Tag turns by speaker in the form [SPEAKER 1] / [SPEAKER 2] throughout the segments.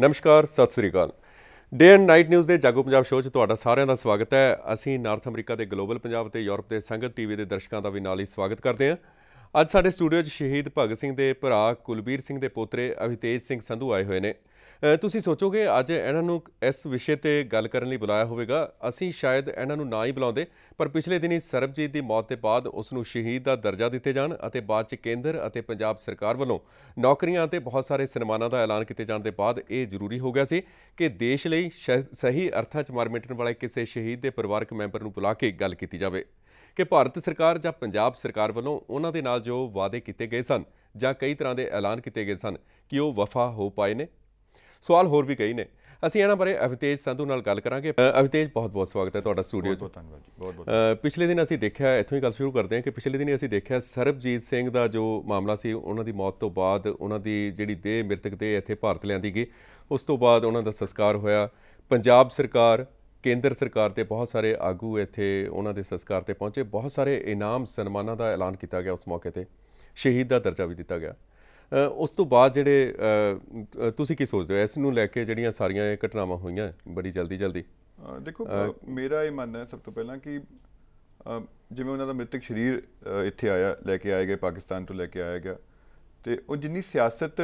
[SPEAKER 1] ਨਮਸਕਾਰ ਸਤਿ ਸ੍ਰੀ ਅਕਾਲ ਡੇ ਐਂਡ ਨਾਈਟ ਨਿਊਜ਼ ਦੇ ਜਾਗੋ ਪੰਜਾਬ ਸ਼ੋਅ 'ਚ ਤੁਹਾਡਾ ਸਾਰਿਆਂ ਦਾ ਸਵਾਗਤ ਹੈ ਅਸੀਂ ਨਾਰਥ ਅਮਰੀਕਾ ਦੇ ਗਲੋਬਲ ਪੰਜਾਬ ਤੇ ਯੂਰਪ ਦੇ ਸੰਗਤ ਟੀਵੀ ਦੇ ਦਰਸ਼ਕਾਂ ਦਾ ਵੀ ਨਾਲ ਹੀ ਸਵਾਗਤ ਕਰਦੇ ਹਾਂ ਅੱਜ ਸਾਡੇ ਸਟੂਡੀਓ 'ਚ ਸ਼ਹੀਦ ਭਗਤ ਸਿੰਘ ਦੇ ਭਰਾ ਕੁਲਬੀਰ ਸਿੰਘ ਦੇ ਪੋਤਰੇ ਅਵਿਤੇਜ ਸਿੰਘ ਸੰਧੂ ਆਏ ਹੋਏ ਨੇ ਤੁਸੀਂ ਸੋਚੋਗੇ ਅੱਜ ਇਹਨਾਂ ਨੂੰ ਇਸ ਵਿਸ਼ੇ ਤੇ ਗੱਲ ਕਰਨ ਲਈ ਬੁਲਾਇਆ ਹੋਵੇਗਾ ਅਸੀਂ ਸ਼ਾਇਦ ਇਹਨਾਂ ਨੂੰ ਨਾ ਹੀ ਬੁਲਾਉਂਦੇ ਪਰ ਪਿਛਲੇ ਦਿਨੀ ਸਰਬਜੀਤ ਦੀ ਮੌਤ ਦੇ ਬਾਅਦ ਉਸ ਨੂੰ ਸ਼ਹੀਦ ਦਾ ਦਰਜਾ ਦਿੱਤੇ ਜਾਣ ਅਤੇ ਬਾਅਦ ਚ ਕੇਂਦਰ ਅਤੇ ਪੰਜਾਬ ਸਰਕਾਰ ਵੱਲੋਂ ਨੌਕਰੀਆਂ ਅਤੇ ਬਹੁਤ ਸਾਰੇ ਸਨਮਾਨਾਂ ਦਾ ਐਲਾਨ ਕੀਤੇ ਜਾਣ ਦੇ ਬਾਅਦ ਇਹ ਜ਼ਰੂਰੀ ਹੋ ਗਿਆ ਸੀ ਕਿ ਦੇਸ਼ ਲਈ ਸਹੀ ਅਰਥਾਂ 'ਚ ਮਰ ਮਿਟਣ ਵਾਲੇ ਕਿਸੇ ਸ਼ਹੀਦ ਦੇ ਪਰਿਵਾਰਕ ਮੈਂਬਰ ਨੂੰ ਬੁਲਾ ਕੇ ਗੱਲ ਕੀਤੀ ਜਾਵੇ ਕਿ ਭਾਰਤ ਸਰਕਾਰ ਜਾਂ ਪੰਜਾਬ ਸਰਕਾਰ ਵੱਲੋਂ ਉਹਨਾਂ ਦੇ ਨਾਲ ਜੋ ਵਾਅਦੇ ਕੀਤੇ ਗਏ ਸਨ ਜਾਂ ਕਈ ਤਰ੍ਹਾਂ ਦੇ ਐਲਾਨ ਕੀਤੇ ਗਏ ਸਨ ਕਿ ਉਹ ਵਫਾ ਹੋ ਪਾਏ ਨੇ ਸਵਾਲ ਹੋਰ ਵੀ ਕਈ ਨੇ ਅਸੀਂ ਇਹਨਾਂ ਬਾਰੇ ਅਵਿਤੇਜ ਸੰਧੂ ਨਾਲ ਗੱਲ ਕਰਾਂਗੇ ਅਵਿਤੇਜ ਬਹੁਤ ਬਹੁਤ ਸਵਾਗਤ ਹੈ ਤੁਹਾਡਾ ਸਟੂਡੀਓ 'ਚ ਬਹੁਤ ਧੰਨਵਾਦ ਜੀ ਬਹੁਤ ਬਹੁਤ ਪਿਛਲੇ ਦਿਨ ਅਸੀਂ ਦੇਖਿਆ ਇੱਥੋਂ ਹੀ ਗੱਲ ਸ਼ੁਰੂ ਕਰਦੇ ਹਾਂ ਕਿ ਪਿਛਲੇ ਦਿਨ ਅਸੀਂ ਦੇਖਿਆ ਸਰਬਜੀਤ ਸਿੰਘ ਦਾ ਜੋ ਮਾਮਲਾ ਸੀ ਉਹਨਾਂ ਦੀ ਮੌਤ ਤੋਂ ਬਾਅਦ ਉਹਨਾਂ ਦੀ ਜਿਹੜੀ ਦੇਹ ਮ੍ਰਿਤਕ ਦੇਹ ਇੱਥੇ ਭਾਰਤ ਲਿਆਂਦੀ ਗਈ ਉਸ ਤੋਂ ਬਾਅਦ ਉਹਨਾਂ ਦਾ ਸੰਸਕਾਰ ਹੋਇਆ ਪੰਜਾਬ ਸਰਕਾਰ ਕੇਂਦਰ ਸਰਕਾਰ ਤੇ ਬਹੁਤ ਸਾਰੇ ਆਗੂ ਇੱਥੇ ਉਹਨਾਂ ਦੇ ਸੰਸਕਾਰ ਤੇ ਪਹੁੰਚੇ ਬਹੁਤ ਸਾਰੇ ਇਨਾਮ ਸਨਮਾਨਾਂ ਦਾ ਐਲਾਨ ਕੀਤਾ ਗਿਆ ਉਸ ਮੌਕੇ ਤੇ ਸ਼ਹੀਦ ਦਾ ਦਰਜਾ ਵੀ ਦਿੱਤਾ ਗਿਆ ਉਸ ਤੋਂ ਬਾਅਦ ਜਿਹੜੇ ਤੁਸੀਂ ਕੀ ਸੋਚਦੇ ਹੋ ਇਸ ਨੂੰ ਲੈ ਕੇ ਜਿਹੜੀਆਂ ਸਾਰੀਆਂ ਇਹ ਘਟਨਾਵਾਂ ਹੋਈਆਂ ਬੜੀ ਜਲਦੀ ਜਲਦੀ ਦੇਖੋ
[SPEAKER 2] ਮੇਰਾ ਇਹ ਮੰਨਣਾ ਹੈ ਸਭ ਤੋਂ ਪਹਿਲਾਂ ਕਿ ਜਿਵੇਂ ਉਹਨਾਂ ਦਾ ਮ੍ਰਿਤਕ ਸਰੀਰ ਇੱਥੇ ਆਇਆ ਲੈ ਕੇ ਆਏ ਗਏ ਪਾਕਿਸਤਾਨ ਤੋਂ ਲੈ ਕੇ ਆਇਆ ਗਿਆ ਤੇ ਉਹ ਜਿੰਨੀ ਸਿਆਸਤ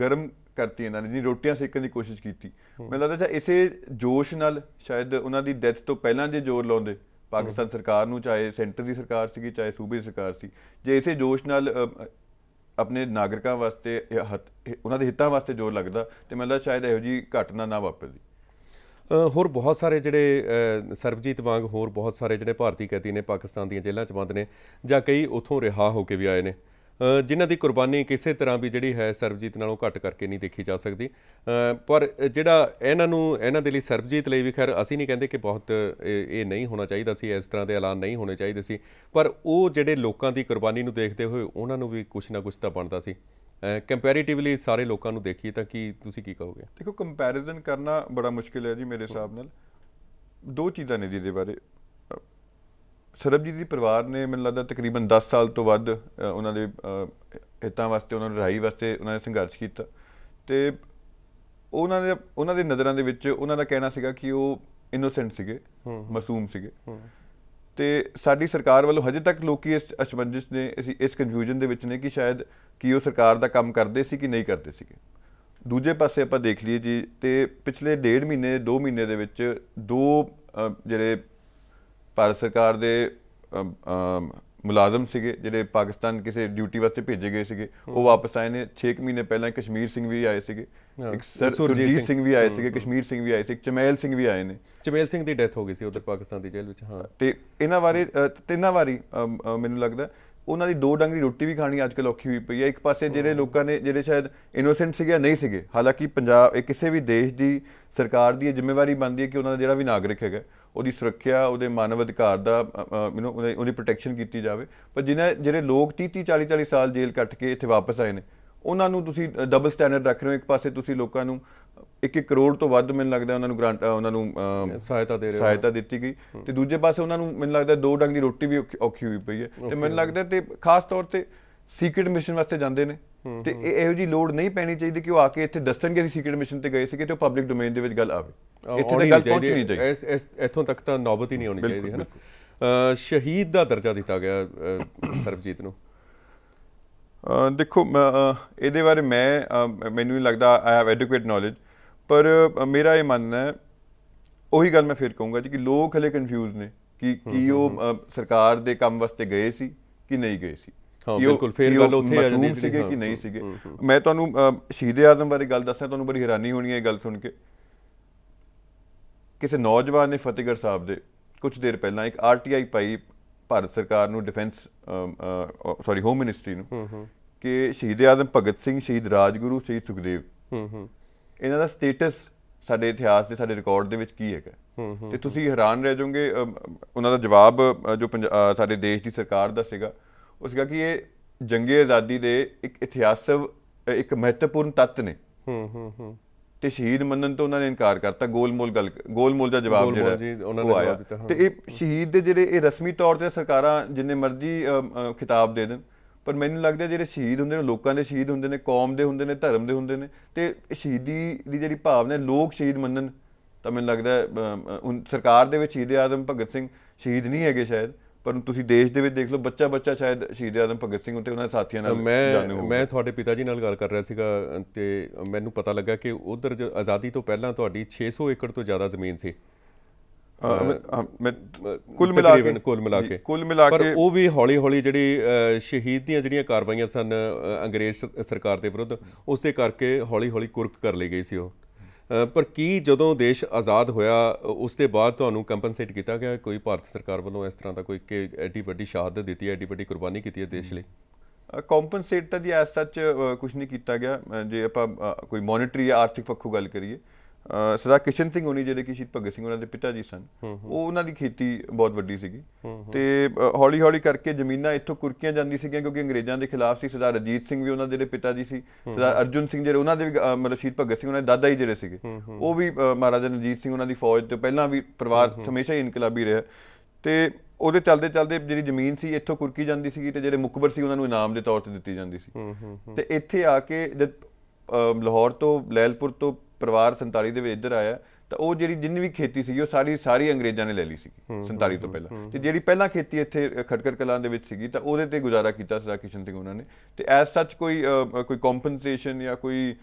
[SPEAKER 2] ਗਰਮ ਕਰਤੀ ਇਹਨਾਂ ਨੇ ਜਿੰਨੀ ਰੋਟੀਆਂ ਸੇਕਣ ਦੀ ਕੋਸ਼ਿਸ਼ ਕੀਤੀ ਮੈਨੂੰ ਲੱਗਦਾ ਜੇ ਇਸੇ ਜੋਸ਼ ਨਾਲ ਸ਼ਾਇਦ ਉਹਨਾਂ ਦੀ ਡੈਥ ਤੋਂ ਪਹਿਲਾਂ ਜੇ ਜ਼ੋਰ ਲਾਉਂਦੇ ਪਾਕਿਸਤਾਨ ਸਰਕਾਰ ਨੂੰ ਚਾਹੇ ਸੈਂਟਰ ਦੀ ਸਰਕਾਰ ਸੀਗੀ ਚਾਹੇ ਸੂਬੇ ਦੀ ਸਰਕਾਰ ਸੀ ਜੇ ਇਸੇ ਜੋਸ਼ ਨਾਲ ਆਪਣੇ ਨਾਗਰਿਕਾਂ ਵਾਸਤੇ ਉਹਨਾਂ ਦੇ ਹਿੱਤਾਂ ਵਾਸਤੇ ਜੋਰ ਲੱਗਦਾ ਤੇ ਮੈਨੂੰ ਲੱਗਦਾ ਸ਼ਾਇਦ ਇਹੋ ਜੀ ਘਟਨਾ ਨਾ ਵਾਪਰਦੀ
[SPEAKER 1] ਹੋਰ ਬਹੁਤ ਸਾਰੇ ਜਿਹੜੇ ਸਰਬਜੀਤ ਵਾਂਗ ਹੋਰ ਬਹੁਤ ਸਾਰੇ ਜਿਹੜੇ ਭਾਰਤੀ ਕੈਦੀ ਨੇ ਪਾਕਿਸਤਾਨ ਦੀਆਂ ਜੇਲ੍ਹਾਂ 'ਚ ਬੰਦ ਨੇ ਜਾਂ ਕਈ ਉਥੋਂ ਰਿਹਾ ਹੋ ਕੇ ਵੀ ਆਏ ਨੇ ਜਿਨ੍ਹਾਂ ਦੀ ਕੁਰਬਾਨੀ ਕਿਸੇ ਤਰ੍ਹਾਂ ਵੀ ਜਿਹੜੀ ਹੈ ਸਰਬਜੀਤ ਨਾਲੋਂ ਘੱਟ ਕਰਕੇ ਨਹੀਂ ਦੇਖੀ ਜਾ ਸਕਦੀ ਪਰ ਜਿਹੜਾ ਇਹਨਾਂ ਨੂੰ ਇਹਨਾਂ ਦੇ ਲਈ ਸਰਬਜੀਤ ਲਈ ਵੀ ਖੈਰ ਅਸੀਂ ਨਹੀਂ ਕਹਿੰਦੇ ਕਿ ਬਹੁਤ ਇਹ ਨਹੀਂ ਹੋਣਾ ਚਾਹੀਦਾ ਸੀ ਇਸ ਤਰ੍ਹਾਂ ਦੇ ਐਲਾਨ ਨਹੀਂ ਹੋਣੇ ਚਾਹੀਦੇ ਸੀ ਪਰ ਉਹ ਜਿਹੜੇ ਲੋਕਾਂ ਦੀ ਕੁਰਬਾਨੀ ਨੂੰ ਦੇਖਦੇ ਹੋਏ ਉਹਨਾਂ ਨੂੰ ਵੀ ਕੁਝ ਨਾ ਕੁਝ ਤਾਂ ਬਣਦਾ ਸੀ ਕੰਪੈਰੀਟਿਵਲੀ ਸਾਰੇ ਲੋਕਾਂ ਨੂੰ ਦੇਖੀਏ ਤਾਂ ਕੀ ਤੁਸੀਂ ਕੀ ਕਹੋਗੇ
[SPEAKER 2] ਦੇਖੋ ਕੰਪੈਰੀਜ਼ਨ ਕਰਨਾ ਬੜਾ ਮੁਸ਼ਕਿਲ ਹੈ ਜੀ ਮੇਰੇ ਹਿਸਾਬ ਨਾਲ ਦੋ ਚੀਜ਼ਾਂ ਨੇ ਜਿਹਦੇ ਬਾਰੇ ਸਰਬਜੀਤ ਦੇ ਪਰਿਵਾਰ ਨੇ ਮੈਨੂੰ ਲੱਗਦਾ ਤਕਰੀਬਨ 10 ਸਾਲ ਤੋਂ ਵੱਧ ਉਹਨਾਂ ਦੇ ਹਿੱਤਾਂ ਵਾਸਤੇ ਉਹਨਾਂ ਨੂੰ ਰਾਈ ਵਾਸਤੇ ਉਹਨਾਂ ਨੇ ਸੰਘਰਸ਼ ਕੀਤਾ ਤੇ ਉਹਨਾਂ ਦੇ ਉਹਨਾਂ ਦੇ ਨਜ਼ਰਾਂ ਦੇ ਵਿੱਚ ਉਹਨਾਂ ਦਾ ਕਹਿਣਾ ਸੀਗਾ ਕਿ ਉਹ ਇਨੋਸੈਂਟ ਸੀਗੇ ਮਾਸੂਮ ਸੀਗੇ ਤੇ ਸਾਡੀ ਸਰਕਾਰ ਵੱਲੋਂ ਹਜੇ ਤੱਕ ਲੋਕੀ ਇਸ ਅਚਮੰਜਿਸ਼ ਨੇ ਅਸੀਂ ਇਸ ਕਨਫਿਊਜ਼ਨ ਦੇ ਵਿੱਚ ਨੇ ਕਿ ਸ਼ਾਇਦ ਕੀ ਉਹ ਸਰਕਾਰ ਦਾ ਕੰਮ ਕਰਦੇ ਸੀ ਕਿ ਨਹੀਂ ਕਰਦੇ ਸੀਗੇ ਦੂਜੇ ਪਾਸੇ ਆਪਾਂ ਦੇਖ ਲਈਏ ਜੀ ਤੇ ਪਿਛਲੇ ਡੇਢ ਮਹੀਨੇ 2 ਮਹੀਨੇ ਦੇ ਵਿੱਚ ਦੋ ਜਿਹੜੇ ਭਾਰਤ ਸਰਕਾਰ ਦੇ ਮੁਲਾਜ਼ਮ ਸੀਗੇ ਜਿਹੜੇ ਪਾਕਿਸਤਾਨ ਕਿਸੇ ਡਿਊਟੀ ਵਾਸਤੇ ਭੇਜੇ ਗਏ ਸੀਗੇ ਉਹ ਵਾਪਸ ਆਏ ਨੇ 6 ਮਹੀਨੇ ਪਹਿਲਾਂ ਕਸ਼ਮੀਰ ਸਿੰਘ ਵੀ ਆਏ ਸੀਗੇ ਇੱਕ ਸਰਜੀਤ ਸਿੰਘ ਵੀ ਆਏ ਸੀਗੇ ਕਸ਼ਮੀਰ ਸਿੰਘ ਵੀ ਆਏ ਸੀ ਚਮੇਲ ਸਿੰਘ ਵੀ ਆਏ ਨੇ ਚਮੇਲ ਸਿੰਘ ਦੀ ਡੈਥ ਹੋ ਗਈ ਸੀ ਉਧਰ ਪਾਕਿਸਤਾਨ ਦੀ ਜੇਲ੍ਹ ਵਿੱਚ ਹਾਂ ਤੇ ਇਹਨਾਂ ਬਾਰੇ ਤਿੰਨਾਂ ਵਾਰੀ ਮੈਨੂੰ ਲੱਗਦਾ ਉਹਨਾਂ ਦੀ ਦੋ ਡੰਗ ਦੀ ਰੋਟੀ ਵੀ ਖਾਣੀ ਅੱਜ ਕੱਲ ਔਖੀ ਹੋਈ ਪਈ ਹੈ ਇੱਕ ਪਾਸੇ ਜਿਹੜੇ ਲੋਕਾਂ ਨੇ ਜਿਹੜੇ ਸ਼ਾਇਦ ਇਨੋਸੈਂਟ ਸੀਗੇ ਨਹੀਂ ਸੀਗੇ ਹਾਲਾਂਕਿ ਪੰਜਾਬ ਇਹ ਕਿਸੇ ਵੀ ਦੇਸ਼ ਦੀ ਸਰਕਾਰ ਦੀ ਜ਼ਿੰਮੇਵਾਰੀ ਬਣਦੀ ਹੈ ਕਿ ਉਹਨਾਂ ਦਾ ਜਿਹੜਾ ਵੀ ਨਾਗਰਿਕ ਹੈਗਾ ਉਹਦੀ ਸੁਰੱਖਿਆ ਉਹਦੇ ਮਾਨਵ ਅਧਿਕਾਰ ਦਾ ਯੂ ਨੋ ਉਹਦੀ ਪ੍ਰੋਟੈਕਸ਼ਨ ਕੀਤੀ ਜਾਵੇ ਪਰ ਜਿਨ੍ਹਾਂ ਜਿਹੜੇ ਲੋਕ 30 30 40 40 ਸਾਲ ਜੇਲ੍ਹ ਕੱਟ ਕੇ ਇੱਥੇ ਵਾਪਸ ਆਏ ਨੇ ਉਹਨਾਂ ਨੂੰ ਤੁਸੀਂ ਡਬਲ ਸਟੈਂਡਰਡ ਰੱਖ ਰਹੇ ਹੋ ਇੱਕ ਪਾਸੇ ਤੁਸੀਂ ਲੋਕਾਂ ਨੂੰ 1-1 ਕਰੋੜ ਤੋਂ ਵੱਧ ਮੈਨੂੰ ਲੱਗਦਾ ਉਹਨਾਂ ਨੂੰ ਗ੍ਰਾਂਟ ਉਹਨਾਂ ਨੂੰ ਸਹਾਇਤਾ ਦੇ ਰਹੇ ਹੋ ਸਹਾਇਤਾ ਦਿੱਤੀ ਗਈ ਤੇ ਦੂਜੇ ਪਾਸੇ ਉਹਨਾਂ ਨੂੰ ਮੈਨੂੰ ਲੱਗਦਾ ਦੋ ਡੰਗ ਦੀ ਰੋਟੀ ਵੀ ਔਖੀ ਹੋਈ ਪਈ ਹੈ ਤੇ ਮੈਨੂੰ ਲੱਗਦਾ ਤੇ ਖਾਸ ਤੌਰ ਤੇ ਸੀਕ੍ਰੀਟ ਮਿਸ਼ਨ ਵਾਸਤੇ ਜਾਂਦੇ ਨੇ ਤੇ ਇਹ ਇਹੋ ਜੀ ਲੋਡ ਨਹੀਂ ਪੈਣੀ ਚਾਹੀਦੀ ਕਿ ਉਹ ਆ ਕੇ ਇੱਥੇ ਦੱਸਣਗੇ ਅਸੀਂ ਸੀਕ੍ਰੀਟ ਮਿਸ਼ਨ ਤੇ ਗਏ ਸੀਗੇ ਤੇ ਉਹ ਪਬਲਿਕ ਡੋਮੇਨ ਦੇ ਵਿੱਚ ਗੱਲ ਆਵੇ ਇੱਥੇ ਤਾਂ ਗੱਲ ਪਹੁੰਚਣੀ ਨਹੀਂ ਚਾਹੀਦੀ ਇਸ ਇਸ ਤੱਕ ਤਾਂ ਨੌਬਤ ਹੀ ਨਹੀਂ ਹੋਣੀ ਚਾਹੀਦੀ ਹੈ ਨਾ ਸ਼ਹੀਦ ਦਾ ਦਰਜਾ ਦਿੱਤਾ ਗਿਆ ਸਰਬਜੀਤ ਨੂੰ ਦੇਖੋ ਇਹਦੇ ਬਾਰੇ ਮੈਂ ਮੈਨੂੰ ਨਹੀਂ ਲੱਗਦਾ ਆਈ ਹੈਵ ਐਡਕੁਏਟ ਨੋਲੇਜ ਪਰ ਮੇਰਾ ਇਹ ਮੰਨਣਾ ਹੈ ਉਹੀ ਗੱਲ ਮੈਂ ਫੇਰ ਕਹੂੰਗਾ ਜੀ ਕਿ ਲੋਕ ਹਲੇ ਕਨਫਿਊਜ਼ ਨੇ ਕਿ ਕੀ ਉਹ ਸਰਕਾਰ ਦੇ ਕੰਮ ਵਾਸਤੇ ਗਏ ਸੀ ਕਿ ਨਹੀਂ ਗਏ ਸੀ ਹਾਂ ਬਿਲਕੁਲ ਫੇਰ ਗੱਲ ਉੱਥੇ ਆ ਜਾਂਦੀ ਸੀ ਕਿ ਨਹੀਂ ਸੀਗੇ ਮੈਂ ਤੁਹਾਨੂੰ ਸ਼ਹੀਦ ਆਜ਼ਮ ਬਾਰੇ ਗੱਲ ਦੱਸਾਂ ਤੁਹਾਨੂੰ ਬੜੀ ਹੈਰਾਨੀ ਹੋਣੀ ਹੈ ਇਹ ਗੱਲ ਸੁਣ ਕੇ ਕਿਸੇ ਨੌਜਵਾਨ ਨੇ ਫਤਿਹਗੜ੍ਹ ਸਾਹਿਬ ਦੇ ਕੁਝ ਦੇਰ ਪਹਿਲਾਂ ਇੱਕ ਆਰਟੀਆਈ ਪਾਈ ਭਾਰਤ ਸਰਕਾਰ ਨੂੰ ਡਿਫੈਂਸ ਸੌਰੀ ਹੋਮ ਮਿਨਿਸਟਰੀ ਨੂੰ ਕਿ ਸ਼ਹੀਦ ਆਜ਼ਮ ਭਗਤ ਸਿੰਘ ਸ਼ਹੀਦ ਰਾਜਗੁਰੂ ਸ਼ਹੀਦ ਸੁਖਦੇਵ ਇਹਨਾਂ ਦਾ ਸਟੇਟਸ ਸਾਡੇ ਇਤਿਹਾਸ ਦੇ ਸਾਡੇ ਰਿਕਾਰਡ ਦੇ ਵਿੱਚ ਕੀ ਹੈਗਾ ਤੇ ਤੁਸੀਂ ਹੈਰਾਨ ਰਹਿ ਜਾਓਗੇ ਉਹਨਾਂ ਦਾ ਜਵਾਬ ਜੋ ਸਾਡੇ ਦੇਸ਼ ਦੀ ਸਰਕਾਰ ਦਾ ਸੀਗਾ ਉਹ ਸੀਗਾ ਕਿ ਇਹ ਜੰਗੇ ਆਜ਼ਾਦੀ ਦੇ ਇੱਕ ਇਤਿਹਾਸਕ ਇੱਕ ਮਹੱਤਵਪੂਰਨ ਤੱਤ ਨੇ ਹੂੰ ਹੂੰ ਹੂੰ ਤੇ ਸ਼ਹੀਦ ਮੰਨਣ ਤੋਂ ਉਹਨਾਂ ਨੇ ਇਨਕਾਰ ਕਰਤਾ ਗੋਲਮੋਲ ਗੱਲ ਗੋਲਮੋਲ ਦਾ ਜਵਾਬ ਜਿਹੜਾ ਉਹਨਾਂ ਨੇ ਜਵਾਬ ਦਿੱਤਾ ਤੇ ਇਹ ਸ਼ਹੀਦ ਦੇ ਜਿਹੜੇ ਇਹ ਰਸਮੀ ਤੌਰ ਤੇ ਸਰਕਾਰਾਂ ਜਿੰਨੇ ਮਰਜ਼ੀ ਖਿਤਾਬ ਦੇ ਦੇਣ ਪਰ ਮੈਨੂੰ ਲੱਗਦਾ ਜਿਹੜੇ ਸ਼ਹੀਦ ਹੁੰਦੇ ਨੇ ਲੋਕਾਂ ਦੇ ਸ਼ਹੀਦ ਹੁੰਦੇ ਨੇ ਕੌਮ ਦੇ ਹੁੰਦੇ ਨੇ ਧਰਮ ਦੇ ਹੁੰਦੇ ਨੇ ਤੇ ਸ਼ਹੀਦੀ ਦੀ ਜਿਹੜੀ ਭਾਵਨਾ ਲੋਕ ਸ਼ਹੀਦ ਮੰਨਣ ਤਾਂ ਮੈਨੂੰ ਲੱਗਦਾ ਸਰਕਾਰ ਦੇ ਵਿੱਚ ਸ਼ਹੀਦ ਆਜ਼ਮ ਭਗਤ ਸਿੰਘ ਸ਼ਹੀਦ ਨਹੀਂ ਹੈਗੇ ਸ਼ਾਇਦ ਪਰ ਤੁਸੀਂ ਦੇਸ਼ ਦੇ ਵਿੱਚ ਦੇਖ ਲਓ ਬੱਚਾ ਬੱਚਾ ਸ਼ਾਇਦ ਸ਼ਹੀਦ ਆਜ਼ਮ ਭਗਤ ਸਿੰਘ ਤੇ ਉਹਨਾਂ ਦੇ ਸਾਥੀਆਂ ਨਾਲ ਮੈਂ
[SPEAKER 1] ਮੈਂ ਤੁਹਾਡੇ ਪਿਤਾ ਜੀ ਨਾਲ ਗੱਲ ਕਰ ਰਿਹਾ ਸੀਗਾ ਤੇ ਮੈਨੂੰ ਪਤਾ ਲੱਗਾ ਕਿ ਉਧਰ ਆਜ਼ਾਦੀ ਤੋਂ ਪਹਿਲਾਂ ਤੁਹਾਡੀ 600 ਏਕੜ ਤੋਂ ਜ਼ਿਆਦਾ ਜ਼ਮੀਨ ਸੀ ਮੈਂ ਕੁੱਲ ਮਿਲਾ ਕੇ ਕੁੱਲ ਮਿਲਾ ਕੇ ਕੁੱਲ ਮਿਲਾ ਕੇ ਪਰ ਉਹ ਵੀ ਹੌਲੀ ਹੌਲੀ ਜਿਹੜੀ ਸ਼ਹੀਦ ਦੀਆਂ ਜਿਹੜੀਆਂ ਕਾਰਵਾਈਆਂ ਸਨ ਅੰਗਰੇਜ਼ ਸਰਕਾਰ ਦੇ ਵਿਰੁੱਧ ਉਸ ਦੇ ਕਰਕੇ ਹੌਲੀ ਹੌਲੀ ਕੁਰਕ ਕਰ ਲਈ ਗਈ ਸੀ ਉਹ ਪਰ ਕੀ ਜਦੋਂ ਦੇਸ਼ ਆਜ਼ਾਦ ਹੋਇਆ ਉਸ ਦੇ ਬਾਅਦ ਤੁਹਾਨੂੰ ਕੰਪਨਸੇਟ ਕੀਤਾ ਗਿਆ ਕੋਈ ਭਾਰਤ ਸਰਕਾਰ ਵੱਲੋਂ ਇਸ ਤਰ੍ਹਾਂ ਦਾ ਕੋਈ ਐਡੀ ਵੱਡੀ ਸ਼ਹਾਦਤ ਦਿੱਤੀ ਹੈ ਐਡੀ ਵੱਡੀ ਕੁਰਬਾਨੀ ਕੀਤੀ ਹੈ ਦੇਸ਼ ਲਈ ਕੰਪਨਸੇਟ
[SPEAKER 2] ਤਾਂ ਜੀ ਐਸ ਸੱਚ ਕੁਝ ਨਹੀਂ ਕੀਤਾ ਗਿਆ ਜੇ ਆਪਾਂ ਕੋਈ ਮੋਨਿਟਰੀ ਜਾਂ ਆਰਥਿਕ ਪੱਖੋਂ ਗੱਲ ਕਰੀਏ ਸਰਦਾਰ ਕਿਸ਼ਨ ਸਿੰਘ ਹੋਣੀ ਜਿਹੜੇ ਕਿ ਸ਼ਹੀਦ ਭਗਤ ਸਿੰਘ ਉਹਨਾਂ ਦੇ ਪਿਤਾ ਜੀ ਸਨ ਉਹ ਉਹਨਾਂ ਦੀ ਖੇਤੀ ਬਹੁਤ ਵੱਡੀ ਸੀਗੀ ਤੇ ਹੌਲੀ ਹੌਲੀ ਕਰਕੇ ਜ਼ਮੀਨਾਂ ਇੱਥੋਂ ਕੁਰਕੀਆਂ ਜਾਂਦੀ ਸੀਗੀਆਂ ਕਿਉਂਕਿ ਅੰਗਰੇਜ਼ਾਂ ਦੇ ਖਿਲਾਫ ਸੀ ਸਰਦਾਰ ਅਜੀਤ ਸਿੰਘ ਵੀ ਉਹਨਾਂ ਦੇ ਜਿਹੜੇ ਪਿਤਾ ਜੀ ਸੀ ਸਰਦਾਰ ਅਰਜੁਨ ਸਿੰਘ ਜਿਹੜੇ ਉਹਨਾਂ ਦੇ ਵੀ ਮਤਲਬ ਸ਼ਹੀਦ ਭਗਤ ਸਿੰਘ ਉਹਨਾਂ ਦੇ ਦਾਦਾ ਹੀ ਜਿਹੜੇ ਸੀਗੇ ਉਹ ਵੀ ਮਹਾਰਾਜਾ ਰਣਜੀਤ ਸਿੰਘ ਉਹਨਾਂ ਦੀ ਫੌਜ ਤੋਂ ਪਹਿਲਾਂ ਵੀ ਪਰਿਵਾਰ ਹਮੇਸ਼ਾ ਹੀ ਇਨਕਲਾਬੀ ਰਿਹਾ ਤੇ ਉਹਦੇ ਚੱਲਦੇ ਚੱਲਦੇ ਜਿਹੜੀ ਜ਼ਮੀਨ ਸੀ ਇੱਥੋਂ ਕੁਰਕੀ ਜਾਂਦੀ ਸੀਗੀ ਤੇ ਜਿਹੜੇ ਮੁਖਬਰ ਸੀ ਉਹਨਾਂ ਨੂੰ ਇਨਾਮ ਦੇ ਤੌਰ ਤੇ ਦਿੱਤੀ ਜਾਂਦੀ ਸੀ ਤੇ ਇੱਥੇ ਆ ਕੇ ਜਦ ਲਾਹੌਰ ਤੋਂ ਲੈਲਪੁਰ ਤੋਂ ਪਰਿਵਾਰ 47 ਦੇ ਵਿੱਚ ਇੱਧਰ ਆਇਆ ਤਾਂ ਉਹ ਜਿਹੜੀ ਜਿੰਨੀ ਵੀ ਖੇਤੀ ਸੀ ਉਹ ਸਾਰੀ ਸਾਰੀ ਅੰਗਰੇਜ਼ਾਂ ਨੇ ਲੈ ਲਈ ਸੀ 47 ਤੋਂ ਪਹਿਲਾਂ ਤੇ ਜਿਹੜੀ ਪਹਿਲਾਂ ਖੇਤੀ ਇੱਥੇ ਖਟਕੜ ਕਲਾਂ ਦੇ ਵਿੱਚ ਸੀਗੀ ਤਾਂ ਉਹਦੇ ਤੇ ਗੁਜ਼ਾਰਾ ਕੀਤਾ ਸਦਾ ਕਿਸ਼ਨ ਸਿੰਘ ਉਹਨਾਂ ਨੇ ਤੇ ਐਸ ਸੱਚ ਕੋਈ ਕੋਈ ਕੰਪਨਸੇਸ਼ਨ ਜਾਂ ਕੋਈ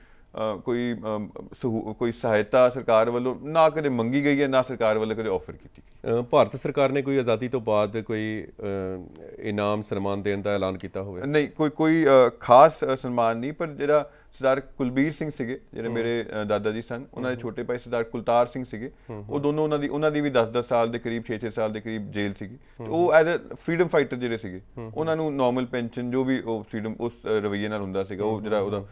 [SPEAKER 2] ਕੋਈ ਕੋਈ ਸਹਾਇਤਾ ਸਰਕਾਰ ਵੱਲੋਂ ਨਾ ਕਦੇ ਮੰਗੀ ਗਈ ਹੈ ਨਾ ਸਰਕਾਰ ਵੱਲੋਂ ਕਦੇ ਆਫਰ ਕੀਤੀ ਭਾਰਤ ਸਰਕਾਰ ਨੇ ਕੋਈ
[SPEAKER 1] ਆਜ਼ਾਦੀ ਤੋਂ ਬਾਅਦ ਕੋਈ ਇਨਾਮ ਸਨਮਾਨ ਦੇਣ ਦਾ ਐਲਾਨ ਕੀਤਾ ਹੋਵੇ ਨਹੀਂ
[SPEAKER 2] ਕੋਈ ਕੋਈ ਖਾਸ ਸਨਮਾਨ ਨਹੀਂ ਪਰ ਜਿਹੜਾ ਸਰਦਾਰ ਕੁਲਬੀਰ ਸਿੰਘ ਸੀਗੇ ਜਿਹੜੇ ਮੇਰੇ ਦਾਦਾ ਜੀ ਸਨ ਉਹਨਾਂ ਦੇ ਛੋਟੇ ਭਾਈ ਸਰਦਾਰ ਕੁਲਤਾਰ ਸਿੰਘ ਸੀਗੇ ਉਹ ਦੋਨੋਂ ਉਹਨਾਂ ਦੀ ਉਹਨਾਂ ਦੀ ਵੀ 10-10 ਸਾਲ ਦੇ ਕਰੀਬ 6-6 ਸਾਲ ਦੇ ਕਰੀਬ ਜੇਲ੍ਹ ਸੀਗੀ ਉਹ ਐਜ਼ ਅ ਫਰੀडम ਫਾਈਟਰ ਜਿਹੜੇ ਸੀਗੇ ਉਹਨਾਂ ਨੂੰ ਨਾਰਮਲ ਪੈਨਸ਼ਨ ਜੋ ਵੀ ਉਹ ਫਰੀडम ਉਸ ਰਵਈਏ ਨਾਲ ਹੁੰਦਾ ਸੀਗਾ ਉਹ ਜਿਹੜਾ ਉਹਦਾ